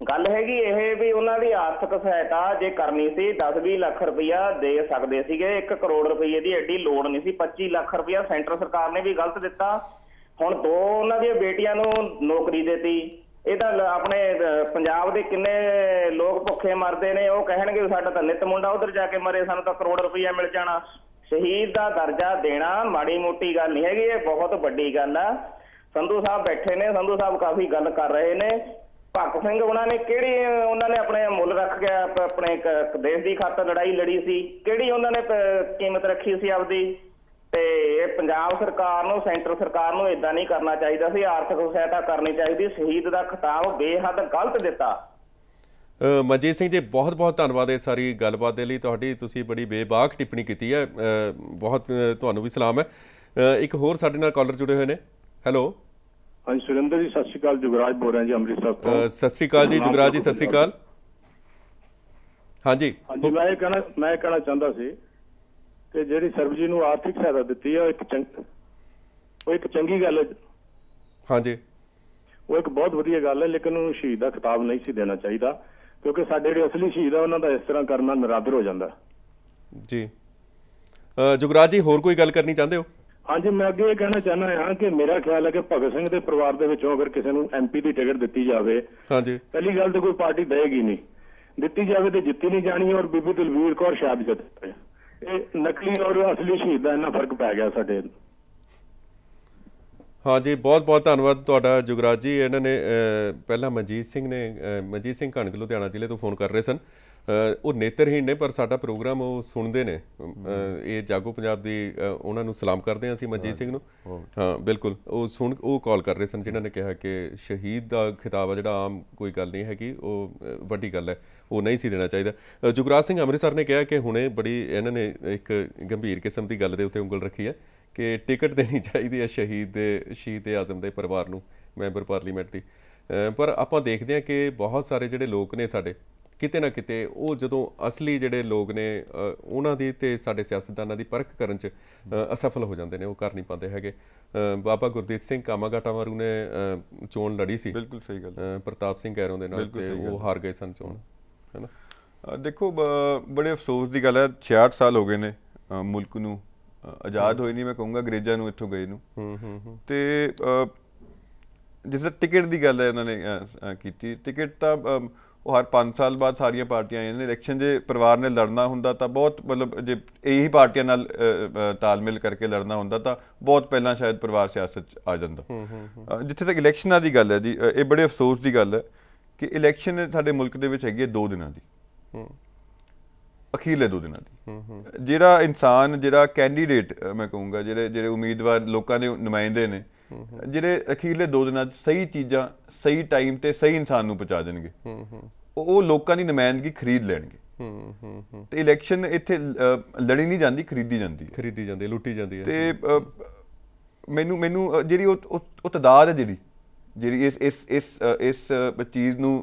[SPEAKER 4] ਗੱਲ ਹੈਗੀ ਇਹ ਵੀ ਉਹਨਾਂ ਦੀ ਆਰਥਿਕ ਸਹਾਇਤਾ ਜੇ ਕਰਨੀ ਸੀ 10-20 ਲੱਖ ਰੁਪਇਆ ਦੇ ਸਕਦੇ ਸੀਗੇ 1 ਕਰੋੜ ਰੁਪਏ ਦੀ ਐਡੀ ਲੋਡ ਨਹੀਂ ਸੀ 25 ਲੱਖ ਰੁਪਇਆ ਸੈਂਟਰ ਸਰਕਾਰ ਨੇ ਵੀ ਗਲਤ ਦਿੱਤਾ ਹੁਣ ਦੋ ਉਹਨਾਂ ਦੀਆਂ ਬੇਟੀਆਂ ਨੂੰ ਨੌਕਰੀ ਦੇਤੀ ਇਹ ਤਾਂ ਆਪਣੇ ਪੰਜਾਬ ਦੇ ਕਿੰਨੇ ਲੋਕ ਭੁੱਖੇ ਮਰਦੇ ਨੇ ਉਹ ਕਹਿਣਗੇ ਸਾਡਾ ਤਾਂ ਨਿਤ ਮੁੰਡਾ ਉਧਰ ਜਾ ਕੇ ਮਰੇ ਸਾਨੂੰ ਤਾਂ ਕਰੋੜ ਰੁਪਈਆ ਮਿਲ ਜਾਣਾ ਸ਼ਹੀਦ ਦਾ ਦਰਜਾ ਦੇਣਾ ਮਾੜੀ ਮੋਟੀ ਗੱਲ ਨਹੀਂ ਹੈਗੀ ਇਹ ਬਹੁਤ ਵੱਡੀ ਗੱਲ ਆ ਸੰਧੂ ਸਾਹਿਬ ਬੈਠੇ ਨੇ ਸੰਧੂ ਸਾਹਿਬ ਕਾਫੀ ਗੱਲ ਕਰ ਰਹੇ ਨੇ ਭਗਤ ਸਿੰਘ ਉਹਨਾਂ ਨੇ ਕਿਹੜੀ ਉਹਨਾਂ ਨੇ ਆਪਣੇ ਮੁੱਲ ਰੱਖ ਗਿਆ ਆਪਣੇ ਇੱਕ ਦੇਸ਼ ਦੀ ਖਾਤਰ ਲੜਾਈ ਲੜੀ ਸੀ ਕਿਹੜੀ ਉਹਨਾਂ ਨੇ ਕੀਮਤ ਰੱਖੀ ਸੀ ਆਪਦੀ ਤੇ ਪੰਜਾਬ ਸਰਕਾਰ ਨੂੰ ਸੈਂਟਰ ਸਰਕਾਰ ਨੂੰ ਇਦਾਂ ਨਹੀਂ ਕਰਨਾ ਚਾਹੀਦਾ ਸੀ ਆਰਥਿਕ ਸਹਾਇਤਾ ਕਰਨੀ ਚਾਹੀਦੀ ਸ਼ਹੀਦ ਦਾ ਖਿਤਾਬ ਬੇਹੱਦ ਗਲਤ ਦਿੱਤਾ
[SPEAKER 1] ਮਜੀਤ ਸਿੰਘ ਜੀ ਬਹੁਤ ਬਹੁਤ ਧੰਨਵਾਦ ਇਹ ਸਾਰੀ ਗੱਲਬਾਤ ਦੇ ਲਈ ਤੁਹਾਡੀ ਤੁਸੀਂ ਬੜੀ ਬੇਬਾਕ ਟਿੱਪਣੀ ਕੀਤੀ ਹੈ ਬਹੁਤ ਤੁਹਾਨੂੰ ਵੀ ਸਲਾਮ ਹੈ ਇੱਕ ਹੋਰ ਸਾਡੇ ਨਾਲ ਕਾਲਰ ਜੁੜੇ ਹੋਏ ਨੇ ਹੈਲੋ
[SPEAKER 4] ਹਾਂਜੀ ਸੁਰਿੰਦਰ ਜੀ ਸਤਿ ਸ਼੍ਰੀ ਅਕਾਲ ਜੁਗਰਾਜ ਬੋਲ ਰਿਹਾ ਜੀ ਅੰਮ੍ਰਿਤਸਰ ਤੋਂ ਸਤਿ ਸ਼੍ਰੀ ਅਕਾਲ ਜੀ ਜੁਗਰਾਜ ਜੀ ਸਤਿ ਸ਼੍ਰੀ ਅਕਾਲ ਹਾਂਜੀ ਹਾਂਜੀ ਮੈਂ ਇਹ ਕਹਿਣਾ ਮੈਂ ਕਹਿਣਾ ਚਾਹੁੰਦਾ ਸੀ ਤੇ ਜਿਹੜੀ ਸਰਬਜੀਤ ਨੂੰ ਆਰਥਿਕ ਸਹਾਇਤਾ ਦਿੱਤੀ ਆ ਇੱਕ ਉਹ ਇੱਕ ਚੰਗੀ ਗੱਲ ਹੈ ਹਾਂਜੀ ਉਹ ਇੱਕ ਬਹੁਤ ਵਧੀਆ ਗੱਲ ਹੈ ਲੇਕਿਨ ਉਹਨੂੰ ਸ਼ਹੀਦ ਦਾ ਖਿਤਾਬ ਨਹੀਂ ਸੀ ਦੇਣਾ ਚਾਹੀਦਾ ਕਿਉਂਕਿ ਸਾਡੇ ਜਿਹੜੇ ਅਸਲੀ ਸ਼ਹੀਦ ਆ ਉਹਨਾਂ ਦਾ ਇਸ ਤਰ੍ਹਾਂ ਕਰਨਾ ਨਰਾਦਰ ਹੋ ਜਾਂਦਾ
[SPEAKER 1] ਜੀ ਜੁਗਰਾਜ ਜੀ ਹੋਰ ਕੋਈ ਗੱਲ ਕਰਨੀ ਚਾਹੁੰਦੇ ਹੋ
[SPEAKER 4] ਹਾਂਜੀ ਮੈਂ ਅੱਗੇ ਇਹ ਕਹਿਣਾ ਚਾਹਨਾ ਹਾਂ ਕਿ ਮੇਰਾ ਖਿਆਲ ਹੈ ਕਿ ਭਗਤ ਸਿੰਘ ਦੇ ਪਰਿਵਾਰ ਦੇ ਵਿੱਚੋਂ ਅਗਰ ਕਿਸੇ ਨੂੰ ਐਮਪੀ ਦੀ ਟਿਕਟ ਦਿੱਤੀ ਜਾਵੇ ਹਾਂਜੀ ਪਹਿਲੀ ਗੱਲ ਤਾਂ ਕੋਈ ਪਾਰਟੀ ਦੇਗੀ ਨਹੀਂ ਦਿੱਤੀ ਜਾਵੇ ਤੇ ਜਿੱਤੀ ਨਹੀਂ ਜਾਣੀ ਔਰ ਬੀਬੀ ਦਲਵੀਰ ਕੌਰ ਸ਼ਾਇਦ ਜਿੱਤ ਜਾਵੇ ਇਹ ਨਕਲੀ ਔਰ ਅਸਲੀ ਸ਼ਹੀਦਾਂ ਦਾ ਇੰਨਾ ਫਰਕ ਪੈ ਗਿਆ ਸਾਡੇ
[SPEAKER 1] ਹਾਂ ਜੀ ਬਹੁਤ ਬਹੁਤ ਧੰਨਵਾਦ ਤੁਹਾਡਾ ਜੁਗਰਾਜ ਜੀ ਇਹਨਾਂ ਨੇ ਪਹਿਲਾਂ ਮਨਜੀਤ ਸਿੰਘ ਨੇ ਮਨਜੀਤ ਸਿੰਘ ਕਣਕ ਲੁਧਿਆਣਾ ਜ਼ਿਲ੍ਹੇ ਤੋਂ ਫੋਨ ਕਰ ਰਹੇ ਸਨ ਉਹ ਨੇਤਰਹੀਣ ਨੇ ਪਰ ਸਾਡਾ ਪ੍ਰੋਗਰਾਮ ਉਹ ਸੁਣਦੇ ਨੇ ਇਹ ਜਾਗੋ ਪੰਜਾਬ ਦੀ ਉਹਨਾਂ ਨੂੰ ਸਲਾਮ ਕਰਦੇ ਆਂ ਅਸੀਂ ਮਨਜੀਤ ਸਿੰਘ ਨੂੰ ਹਾਂ ਬਿਲਕੁਲ ਉਹ ਸੁਣ ਉਹ ਕਾਲ ਕਰ ਰਹੇ ਸਨ ਜਿਨ੍ਹਾਂ ਨੇ ਕਿਹਾ ਕਿ ਸ਼ਹੀਦ ਦਾ ਖਿਤਾਬ ਆ ਜਿਹੜਾ ਆਮ ਕੋਈ ਗੱਲ ਨਹੀਂ ਹੈ ਕਿ ਉਹ ਵੱਡੀ ਗੱਲ ਹੈ ਉਹ ਨਹੀਂ ਸੀ ਦੇਣਾ ਚਾਹੀਦਾ ਜੁਗਰਾਜ ਸਿੰਘ ਅੰਮ੍ਰਿਤਸਰ ਨੇ ਕਿਹਾ ਕਿ ਹੁਣੇ ਬੜੀ ਇਹਨਾਂ ਨੇ ਇੱਕ ਗੰਭੀਰ ਕਿਸਮ ਦੀ ਗੱਲ ਦੇ ਉੱਤੇ ਉਂਗਲ ਰੱਖੀ ਹੈ ਕਿ ਟਿਕਟ ਦੇਣੀ ਚਾਹੀਦੀ ਹੈ ਸ਼ਹੀਦ ਦੇ ਸ਼ਹੀਦ ਆਜ਼ਮ ਦੇ ਪਰਿਵਾਰ ਨੂੰ ਮੈਂਬਰ ਪਾਰਲੀਮੈਂਟ ਦੀ ਪਰ ਆਪਾਂ ਦੇਖਦੇ ਹਾਂ ਕਿ ਬਹੁਤ ਸਾਰੇ ਜਿਹੜੇ ਲੋਕ ਨੇ ਸਾਡੇ ਕਿਤੇ ਨਾ ਕਿਤੇ ਉਹ ਜਦੋਂ ਅਸਲੀ ਜਿਹੜੇ ਲੋਕ ਨੇ ਉਹਨਾਂ ਦੀ ਤੇ ਸਾਡੇ ਸਿਆਸਤਦਾਨਾਂ ਦੀ ਪਰਖ ਕਰਨ 'ਚ ਅਸਫਲ ਹੋ ਜਾਂਦੇ ਨੇ ਉਹ ਕਰ ਨਹੀਂ ਪਾਉਂਦੇ ਹੈਗੇ ਬਾਬਾ ਗੁਰਦੀਤ ਸਿੰਘ ਕਾਮਾਗਾਟਾ ਮਾਰੂ ਨੇ ਚੋਣ ਲੜੀ ਸੀ ਬਿਲਕੁਲ ਸਹੀ ਗੱਲ ਪ੍ਰਤਾਪ ਸਿੰਘ ਗੈਰੋਂ ਦੇ ਨਾਲ ਤੇ ਉਹ ਹਾਰ
[SPEAKER 2] ਗਏ ਸਨ ਚੋਣ ਹੈਨਾ ਦੇਖੋ ਬੜੇ ਅਫਸੋਸ ਦੀ ਗੱਲ ਹੈ 66 ਸਾਲ ਹੋ ਗਏ ਨੇ ਮੁਲਕ ਨੂੰ ਆਜ਼ਾਦ ਹੋਈ ਨਹੀਂ ਮੈਂ ਕਹੂੰਗਾ ਅੰਗਰੇਜ਼ਾਂ ਨੂੰ ਇੱਥੋਂ ਗਏ ਨੂੰ ਹੂੰ ਹੂੰ ਤੇ ਜਿਸ ਟਿਕਟ ਦੀ ਗੱਲ ਹੈ ਇਹਨਾਂ ਨੇ ਕੀਤੀ ਟਿਕਟ ਤਾਂ ਉਹ ਹਰ 5 ਸਾਲ ਬਾਅਦ ਸਾਰੀਆਂ ਪਾਰਟੀਆਂ ਇਹਨਾਂ ਨੇ ਇਲੈਕਸ਼ਨ ਦੇ ਪਰਿਵਾਰ ਨੇ ਲੜਨਾ ਹੁੰਦਾ ਤਾਂ ਬਹੁਤ ਮਤਲਬ ਜੇ ਇਹੀ ਪਾਰਟੀਆਂ ਨਾਲ ਤਾਲਮੇਲ ਕਰਕੇ ਲੜਨਾ ਹੁੰਦਾ ਤਾਂ ਬਹੁਤ ਪਹਿਲਾਂ ਸ਼ਾਇਦ ਪਰਿਵਾਰ ਸਿਆਸਤ ਆ ਜਾਂਦਾ ਜਿੱਥੇ ਤੱਕ ਇਲੈਕਸ਼ਨਾਂ ਦੀ ਗੱਲ ਹੈ ਜੀ ਇਹ ਬੜੇ ਅਫਸੋਸ ਦੀ ਗੱਲ ਹੈ ਕਿ ਇਲੈਕਸ਼ਨ ਸਾਡੇ ਮੁਲਕ ਦੇ ਵਿੱਚ ਹੈਗੇ 2 ਦਿਨਾਂ ਦੀ ਅਖੀਰਲੇ 2 ਦਿਨਾਂ ਦੀ ਜਿਹੜਾ ਇਨਸਾਨ ਜਿਹੜਾ ਕੈਂਡੀਡੇਟ ਮੈਂ ਕਹੂੰਗਾ ਜਿਹੜੇ ਜਿਹੜੇ ਉਮੀਦਵਾਰ ਲੋਕਾਂ ਦੇ ਨੁਮਾਇੰਦੇ ਨੇ ਜਿਹੜੇ ਅਖੀਰਲੇ 2 ਦਿਨਾਂ 'ਚ ਸਹੀ ਚੀਜ਼ਾਂ ਸਹੀ ਟਾਈਮ ਤੇ ਸਹੀ ਇਨਸਾਨ ਨੂੰ ਪਹੁੰਚਾ ਦੇਣਗੇ ਉਹ ਲੋਕਾਂ ਦੀ ਨਮਾਇੰਦਗੀ ਖਰੀਦ ਲੈਣਗੇ ਹੂੰ ਹੂੰ ਤੇ ਇਲੈਕਸ਼ਨ ਇੱਥੇ ਲੜੀ ਨਹੀਂ ਜਾਂਦੀ ਖਰੀਦੀ ਜਾਂਦੀ ਹੈ ਖਰੀਦੀ ਜਾਂਦੀ ਹੈ ਲੁੱਟੀ ਜਾਂਦੀ ਹੈ ਤੇ ਮੈਨੂੰ ਮੈਨੂੰ ਜਿਹੜੀ ਉਹ ਤਦਾਦ ਹੈ ਜਿਹੜੀ ਜਿਹੜੀ ਇਸ ਇਸ ਇਸ ਇਸ ਚੀਜ਼ ਨੂੰ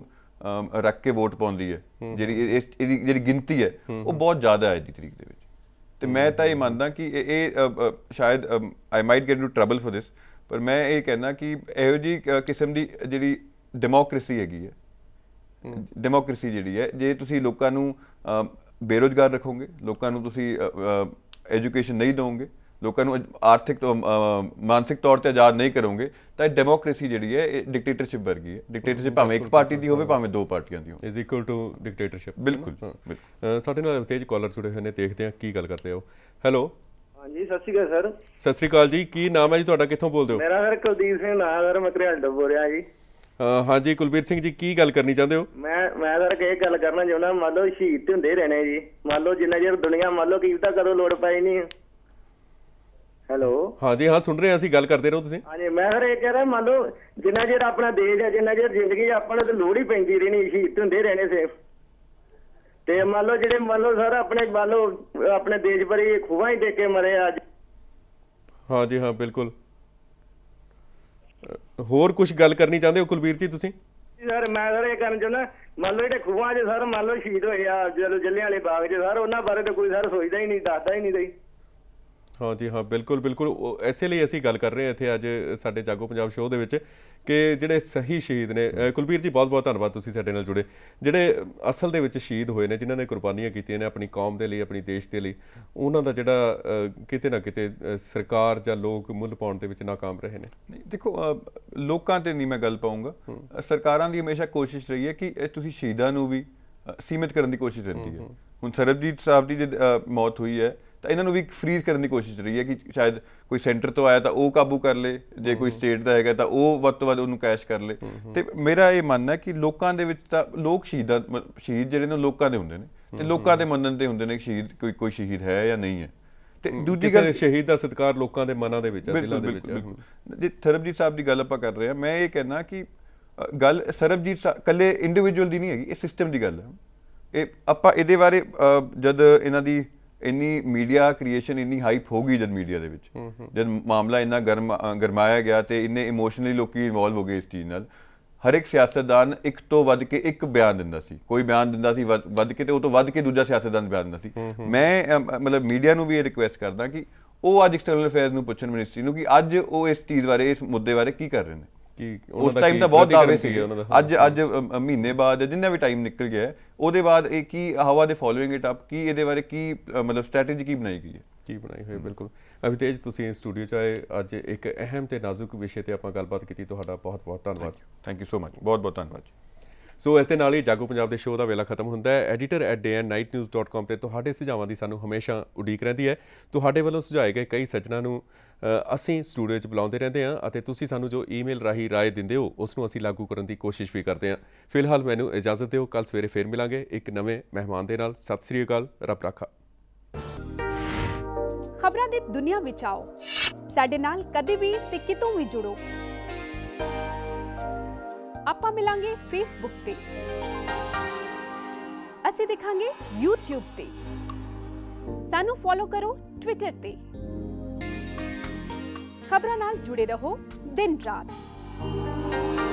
[SPEAKER 2] ਰੱਖ ਕੇ ਵੋਟ ਪਾਉਂਦੀ ਹੈ ਜਿਹੜੀ ਇਸ ਇਹਦੀ ਜਿਹੜੀ ਗਿਣਤੀ ਹੈ ਉਹ ਬਹੁਤ ਜ਼ਿਆਦਾ ਹੈ ਜੀ ਤਰੀਕ ਦੇ ਵਿੱਚ ਤੇ ਮੈਂ ਤਾਂ ਇਹ ਮੰਨਦਾ ਕਿ ਇਹ ਸ਼ਾਇਦ I might get in trouble for this ਪਰ ਮੈਂ ਇਹ ਕਹਿਣਾ ਕਿ ਇਹੋ ਜੀ ਕਿਸਮ ਦੀ ਜਿਹੜੀ ਡੈਮੋਕ੍ਰੇਸੀ ਹੈਗੀ ਹੈ ਡੈਮੋਕ੍ਰੇਸੀ ਜਿਹੜੀ ਹੈ ਜੇ ਤੁਸੀਂ ਲੋਕਾਂ ਨੂੰ ਬੇਰੋਜ਼ਗਾਰ ਰੱਖੋਗੇ ਲੋਕਾਂ ਨੂੰ ਤੁਸੀਂ ਐਜੂਕੇਸ਼ਨ ਨਹੀਂ ਦੋਗੇ ਲੋਕਾਂ ਨੂੰ ਆਰਥਿਕ ਮਾਨਸਿਕ ਤੌਰ ਤੇ ਆਜ਼ਾਦ ਨਹੀਂ ਕਰੋਗੇ ਤਾਂ ਇਹ ਡੈਮੋਕ੍ਰੇਸੀ ਜਿਹੜੀ ਹੈ ਇਹ ਡਿਕਟੇਟਰਸ਼ਿਪ ਵਰਗੀ ਹੈ ਡਿਕਟੇਟਰਸ਼ਿਪ ਭਾਵੇਂ ਇੱਕ ਪਾਰਟੀ ਦੀ ਹੋਵੇ ਭਾਵੇਂ ਦੋ ਪਾਰਟੀਆਂ ਦੀ
[SPEAKER 1] ਹੋਵੇ ਇਜ਼ ਇਕੁਅਲ ਟੂ ਡਿਕਟੇਟਰਸ਼ਿਪ ਬਿਲਕੁਲ ਸਾਡੇ ਨਾਲ ਤੇਜ ਕਾਲਰ ਜੁੜੇ ਹੋਏ ਨੇ ਦੇਖਦੇ ਹਾਂ ਕੀ ਗੱਲ ਕਰਦੇ ਹੋ ਹੈਲੋ
[SPEAKER 4] ਹਾਂਜੀ ਸਤਿ ਸ਼੍ਰੀ ਅਕਾਲ ਸਰ
[SPEAKER 1] ਸਤਿ ਸ਼੍ਰੀ ਅਕਾਲ ਜੀ ਕੀ ਨਾਮ ਹੈ ਜੀ ਤੁਹਾਡਾ ਕਿੱਥੋਂ ਬੋਲਦੇ ਹੋ ਮੇਰਾ
[SPEAKER 4] ਸਰ ਕੁਲਦੀਪ ਸਿੰਘ ਨਾਮ ਸਰ ਮੈਂ ਘਰਿਆਲ ਤੋਂ ਬੋਲ ਰਿਹਾ ਜੀ
[SPEAKER 1] ਹਾਂਜੀ ਕੁਲਬੀਰ ਸਿੰਘ ਜੀ ਕੀ ਗੱਲ ਕਰਨੀ ਚਾਹੁੰਦੇ ਹੋ
[SPEAKER 4] ਮੈਂ ਮੈਂ ਸਰ ਇਹ ਗੱਲ ਕਰਨਾ ਚਾਹੁੰਦਾ ਮੰਨ ਲਓ ਸ਼ਹੀਦ ਤੇ ਹੁੰਦੇ ਰਹਿਣੇ ਜੀ ਮੰਨ ਲਓ ਜਿੰਨਾ ਜਿਹੜਾ ਦੁਨੀਆ ਮੰਨ ਲਓ ਇਹਦਾ ਕਦੋਂ ਲੋੜ ਪਈ ਨਹੀਂ ਹੈਲੋ
[SPEAKER 1] ਹਾਂਜੀ ਹਾਂ ਸੁਣ ਰਹੇ ਅਸੀਂ ਗੱਲ ਕਰਦੇ ਰਹੋ ਤੁਸੀਂ
[SPEAKER 4] ਹਾਂਜੀ ਮੈਂ ਸਰ ਇਹ ਕਹਿ ਰਿਹਾ ਮੰਨ ਲਓ ਜਿੰਨਾ ਜਿਹੜਾ ਆਪਣਾ ਦੇਸ਼ ਹੈ ਜਿੰਨਾ ਚਿਰ ਜ਼ਿੰਦਗੀ ਆਪਣਾ ਤੇ ਲੋੜ ਹੀ ਪੈਂਦੀ ਰਹਿਣੀ ਸ਼ਹੀਦ ਹੁੰਦੇ ਰਹਿਣੇ ਸੇਫ ਤੇ ਮੰਨ ਲਓ ਜਿਹੜੇ ਮੰਨ ਲਓ ਸਰ ਆਪਣੇ ਮੰਨ ਲਓ ਆਪਣੇ ਦੇਸ਼ ਭਰੀ ਖੂਹਾਂ ਹੀ ਦੇ ਕੇ ਮਰੇ ਅੱਜ
[SPEAKER 1] ਹਾਂ ਜੀ ਹਾਂ ਬਿਲਕੁਲ ਹੋਰ ਕੁਝ ਗੱਲ ਕਰਨੀ ਚਾਹੁੰਦੇ ਹੋ ਕੁਲਬੀਰ ਜੀ ਤੁਸੀਂ
[SPEAKER 4] ਸਰ ਮੈਂ ਸਰ ਇਹ ਕਰਨ ਚਾਹੁੰਦਾ ਮੰਨ ਲਓ ਜਿਹੜੇ ਖੂਹਾਂ 'ਚ ਸਰ ਮੰਨ ਲਓ ਸ਼ਹੀਦ ਹੋਏ ਆ ਜਦੋਂ ਜੱਲਿਆਂ ਵਾਲੇ ਬਾਗ 'ਚ ਸਰ ਉਹਨਾਂ ਬਾਰੇ ਤਾਂ ਕੋਈ ਸਰ ਸੋਚਦਾ ਹੀ ਨਹੀਂ ਦੱਸਦਾ ਹੀ ਨਹੀਂ ਦਈ
[SPEAKER 1] ਹਾਂ ਜੀ ਹਾਂ ਬਿਲਕੁਲ ਬਿਲਕੁਲ ਐਸੇ ਲਈ ਅਸੀਂ ਗੱਲ ਕਰ ਰਹੇ ਹਾਂ ਇੱਥੇ ਅੱਜ ਸਾਡੇ ਜਾਗੋ ਪੰਜਾਬ ਸ਼ੋਅ ਦੇ ਵਿੱਚ ਕਿ ਜਿਹੜੇ ਸਹੀ ਸ਼ਹੀਦ ਨੇ ਕੁਲਬੀਰ ਜੀ ਬਹੁਤ-ਬਹੁਤ ਧੰਨਵਾਦ ਤੁਸੀਂ ਸਾਡੇ ਨਾਲ ਜੁੜੇ ਜਿਹੜੇ ਅਸਲ ਦੇ ਵਿੱਚ ਸ਼ਹੀਦ ਹੋਏ ਨੇ ਜਿਨ੍ਹਾਂ ਨੇ ਕੁਰਬਾਨੀਆਂ ਕੀਤੀਆਂ ਨੇ ਆਪਣੀ ਕੌਮ ਦੇ ਲਈ ਆਪਣੀ ਦੇਸ਼ ਦੇ ਲਈ ਉਹਨਾਂ
[SPEAKER 2] ਦਾ ਜਿਹੜਾ ਕਿਤੇ ਨਾ ਕਿਤੇ ਸਰਕਾਰ ਜਾਂ ਲੋਕ ਮੁੱਲ ਪਾਉਣ ਦੇ ਵਿੱਚ ناکਾਮ ਰਹੇ ਨੇ ਦੇਖੋ ਲੋਕਾਂ ਤੇ ਨਹੀਂ ਮੈਂ ਗੱਲ ਪਾਉਂਗਾ ਸਰਕਾਰਾਂ ਦੀ ਹਮੇਸ਼ਾ ਕੋਸ਼ਿਸ਼ ਰਹੀ ਹੈ ਕਿ ਤੁਸੀਂ ਸ਼ਹੀਦਾਂ ਨੂੰ ਵੀ ਸੀਮਿਤ ਕਰਨ ਦੀ ਕੋਸ਼ਿਸ਼ ਰਹਿੰਦੀ ਹੈ ਹੁਣ ਸਰਬਜੀਤ ਸਾਹਿਬ ਦੀ ਜੇ ਮੌਤ ਹੋਈ ਹੈ ਤਾਂ ਇਹਨਾਂ ਨੂੰ ਵੀ ਫ੍ਰੀਜ਼ ਕਰਨ ਦੀ ਕੋਸ਼ਿਸ਼ ਰਹੀ ਹੈ ਕਿ ਸ਼ਾਇਦ ਕੋਈ ਸੈਂਟਰ ਤੋਂ ਆਇਆ ਤਾਂ ਉਹ ਕਾਬੂ ਕਰ ਲੇ ਜੇ ਕੋਈ ਸਟੇਟ ਦਾ ਹੈਗਾ ਤਾਂ ਉਹ ਵੱਧ ਤੋਂ ਵੱਧ ਉਹਨੂੰ ਕੈਸ਼ ਕਰ ਲੇ ਤੇ ਮੇਰਾ ਇਹ ਮੰਨਣਾ ਹੈ ਕਿ ਲੋਕਾਂ ਦੇ ਵਿੱਚ ਤਾਂ ਲੋਕ ਸ਼ਹੀਦਾਂ ਸ਼ਹੀਦ ਜਿਹੜੇ ਨੇ ਲੋਕਾਂ ਦੇ ਹੁੰਦੇ ਨੇ ਤੇ ਲੋਕਾਂ ਦੇ ਮੰਨਣ ਤੇ ਹੁੰਦੇ ਨੇ ਕਿ ਸ਼ਹੀਦ ਕੋਈ ਕੋਈ ਸ਼ਹੀਦ ਹੈ ਜਾਂ ਨਹੀਂ ਹੈ ਤੇ ਦੂਜੀ ਗੱਲ ਸ਼ਹੀਦ ਦਾ ਸਤਿਕਾਰ ਲੋਕਾਂ ਦੇ ਮਨਾਂ ਦੇ ਵਿੱਚ ਹੈ ਦਿਲਾਂ ਦੇ ਵਿੱਚ ਜੇ ਸਰਬਜੀਤ ਸਾਹਿਬ ਦੀ ਗੱਲ ਆਪਾਂ ਕਰ ਰਹੇ ਹਾਂ ਮੈਂ ਇਹ ਕਹਿਣਾ ਕਿ ਗੱਲ ਸਰਬਜੀਤ ਕੱਲੇ ਇੰਡੀਵਿਜੂਅਲ ਦੀ ਨਹੀਂ ਹੈਗੀ ਇਹ ਸਿਸਟਮ ਦੀ ਗੱਲ ਹੈ ਇਹ ਆਪਾਂ ਇਹਦੇ ਬਾਰੇ ਜਦ ਇਹਨਾਂ ਦੀ ਇੰਨੀ ਮੀਡੀਆ ਕ੍ਰੀਏਸ਼ਨ ਇੰਨੀ ਹਾਈਪ ਹੋ ਗਈ ਜਦ ਮੀਡੀਆ ਦੇ ਵਿੱਚ ਜਦ ਮਾਮਲਾ ਇੰਨਾ ਗਰਮ ਗਰਮਾਇਆ ਗਿਆ ਤੇ ਇੰਨੇ ਇਮੋਸ਼ਨਲੀ ਲੋਕੀ ਇਨਵੋਲਵ ਹੋ ਗਏ ਇਸ ਚੀਜ਼ ਨਾਲ ਹਰ ਇੱਕ ਸਿਆਸਤਦਾਨ ਇੱਕ ਤੋਂ ਵੱਧ ਕੇ ਇੱਕ ਬਿਆਨ ਦਿੰਦਾ ਸੀ ਕੋਈ ਬਿਆਨ ਦਿੰਦਾ ਸੀ ਵੱਧ ਕੇ ਤੇ ਉਹ ਤੋਂ ਵੱਧ ਕੇ ਦੂਜਾ ਸਿਆਸਤਦਾਨ ਬਿਆਨ ਦਿੰਦਾ ਸੀ ਮੈਂ ਮਤਲਬ ਮੀਡੀਆ ਨੂੰ ਵੀ ਇਹ ਰਿਕੁਐਸਟ ਕਰਦਾ ਕਿ ਉਹ ਅੱਜ ਐਕਸਟਰਨਲ ਅਫੇਅਰਸ ਨੂੰ ਪੁੱਛਣ ਮਿਨਿਸਟਰੀ ਨੂੰ ਕਿ ਅੱਜ ਉਹ ਇਸ ਚੀਜ਼ ਬਾਰੇ ਇਸ ਮੁੱਦੇ ਬਾਰੇ ਕੀ ਕਰ ਰਹੇ ਨੇ ਕਿ ਕੀ ਟਾਈਮ ਤਾਂ ਬਹੁਤ ਆਵੇ ਸੀ ਅੱਜ ਅੱਜ ਮਹੀਨੇ ਬਾਅਦ ਜਿੰਨਾ ਵੀ ਟਾਈਮ ਨਿਕਲ ਗਿਆ ਉਹਦੇ ਬਾਅਦ ਇਹ ਕੀ ਹਵਾ ਦੇ ਫੋਲੋਇੰਗ ਇਟ ਅਪ ਕੀ ਇਹਦੇ ਬਾਰੇ ਕੀ ਮਤਲਬ ਸਟ੍ਰੈਟੇਜੀ ਕੀ ਬਣਾਈ ਗਈ ਹੈ ਕੀ ਬਣਾਈ ਹੋਈ ਬਿਲਕੁਲ ਤੇਜ ਤੁਸੀਂ ਸਟੂਡੀਓ ਚ ਆਏ ਅੱਜ ਇੱਕ ਅਹਿਮ ਤੇ ਨਾਜ਼ੁਕ ਵਿਸ਼ੇ ਤੇ
[SPEAKER 1] ਆਪਾਂ ਗੱਲਬਾਤ ਕੀਤੀ ਤੁਹਾਡਾ ਬਹੁਤ ਬਹੁਤ ਧੰਨਵਾਦ ਥੈਂਕ ਯੂ ਸੋ ਮਚ ਬਹੁਤ ਬਹੁਤ ਧੰਨਵਾਦ ਸੋ ਇਸ ਦੇ ਨਾਲ ਹੀ ਜਾਗੋ ਪੰਜਾਬ ਦੇ ਸ਼ੋਅ ਦਾ ਵੇਲਾ ਖਤਮ ਹੁੰਦਾ ਹੈ ਐਡੀਟਰ @dayandnightnews.com ਤੇ ਤੁਹਾਡੇ ਸੁਝਾਵਾਂ ਦੀ ਸਾਨੂੰ ਹਮੇਸ਼ਾ ਉਡੀਕ ਰਹਿੰਦੀ ਹੈ ਤੁਹਾਡੇ ਵੱਲੋਂ ਸੁਝਾਏ ਗਏ ਕਈ ਸੱਜਣਾ ਨੂੰ ਅਸੀਂ ਸਟੂਡੀਓ 'ਚ ਬੁਲਾਉਂਦੇ ਰਹਿੰਦੇ ਹਾਂ ਅਤੇ ਤੁਸੀਂ ਸਾਨੂੰ ਜੋ ਈਮੇਲ ਰਾਹੀਂ رائے ਦਿੰਦੇ ਹੋ ਉਸ ਨੂੰ ਅਸੀਂ ਲਾਗੂ ਕਰਨ ਦੀ ਕੋਸ਼ਿਸ਼ ਵੀ ਕਰਦੇ ਹਾਂ ਫਿਲਹਾਲ ਮੈਨੂੰ ਇਜਾਜ਼ਤ ਦਿਓ ਕੱਲ ਸਵੇਰੇ ਫੇਰ ਮਿਲਾਂਗੇ ਇੱਕ ਨਵੇਂ ਮਹਿਮਾਨ ਦੇ ਨਾਲ ਸਤਿ ਸ੍ਰੀ ਅਕਾਲ ਰੱਬ ਰਾਖਾ
[SPEAKER 4] ਖਬਰਾਂ ਦੀ ਦੁਨੀਆ ਵਿੱਚ ਆਓ ਸਾਡੇ ਨਾਲ ਕਦੇ ਵੀ ਤੇ ਕਿਤੋਂ ਵੀ ਜੁੜੋ ਆਪਾਂ ਮਿਲਾਂਗੇ ਫੇਸਬੁੱਕ ਤੇ ਅਸੀਂ ਦਿਖਾਂਗੇ YouTube ਤੇ ਸਾਨੂੰ ਫੋਲੋ ਕਰੋ ਟਵਿੱਟਰ ਤੇ ਖਬਰਾਂ ਨਾਲ ਜੁੜੇ ਰਹੋ ਦਿਨ ਰਾਤ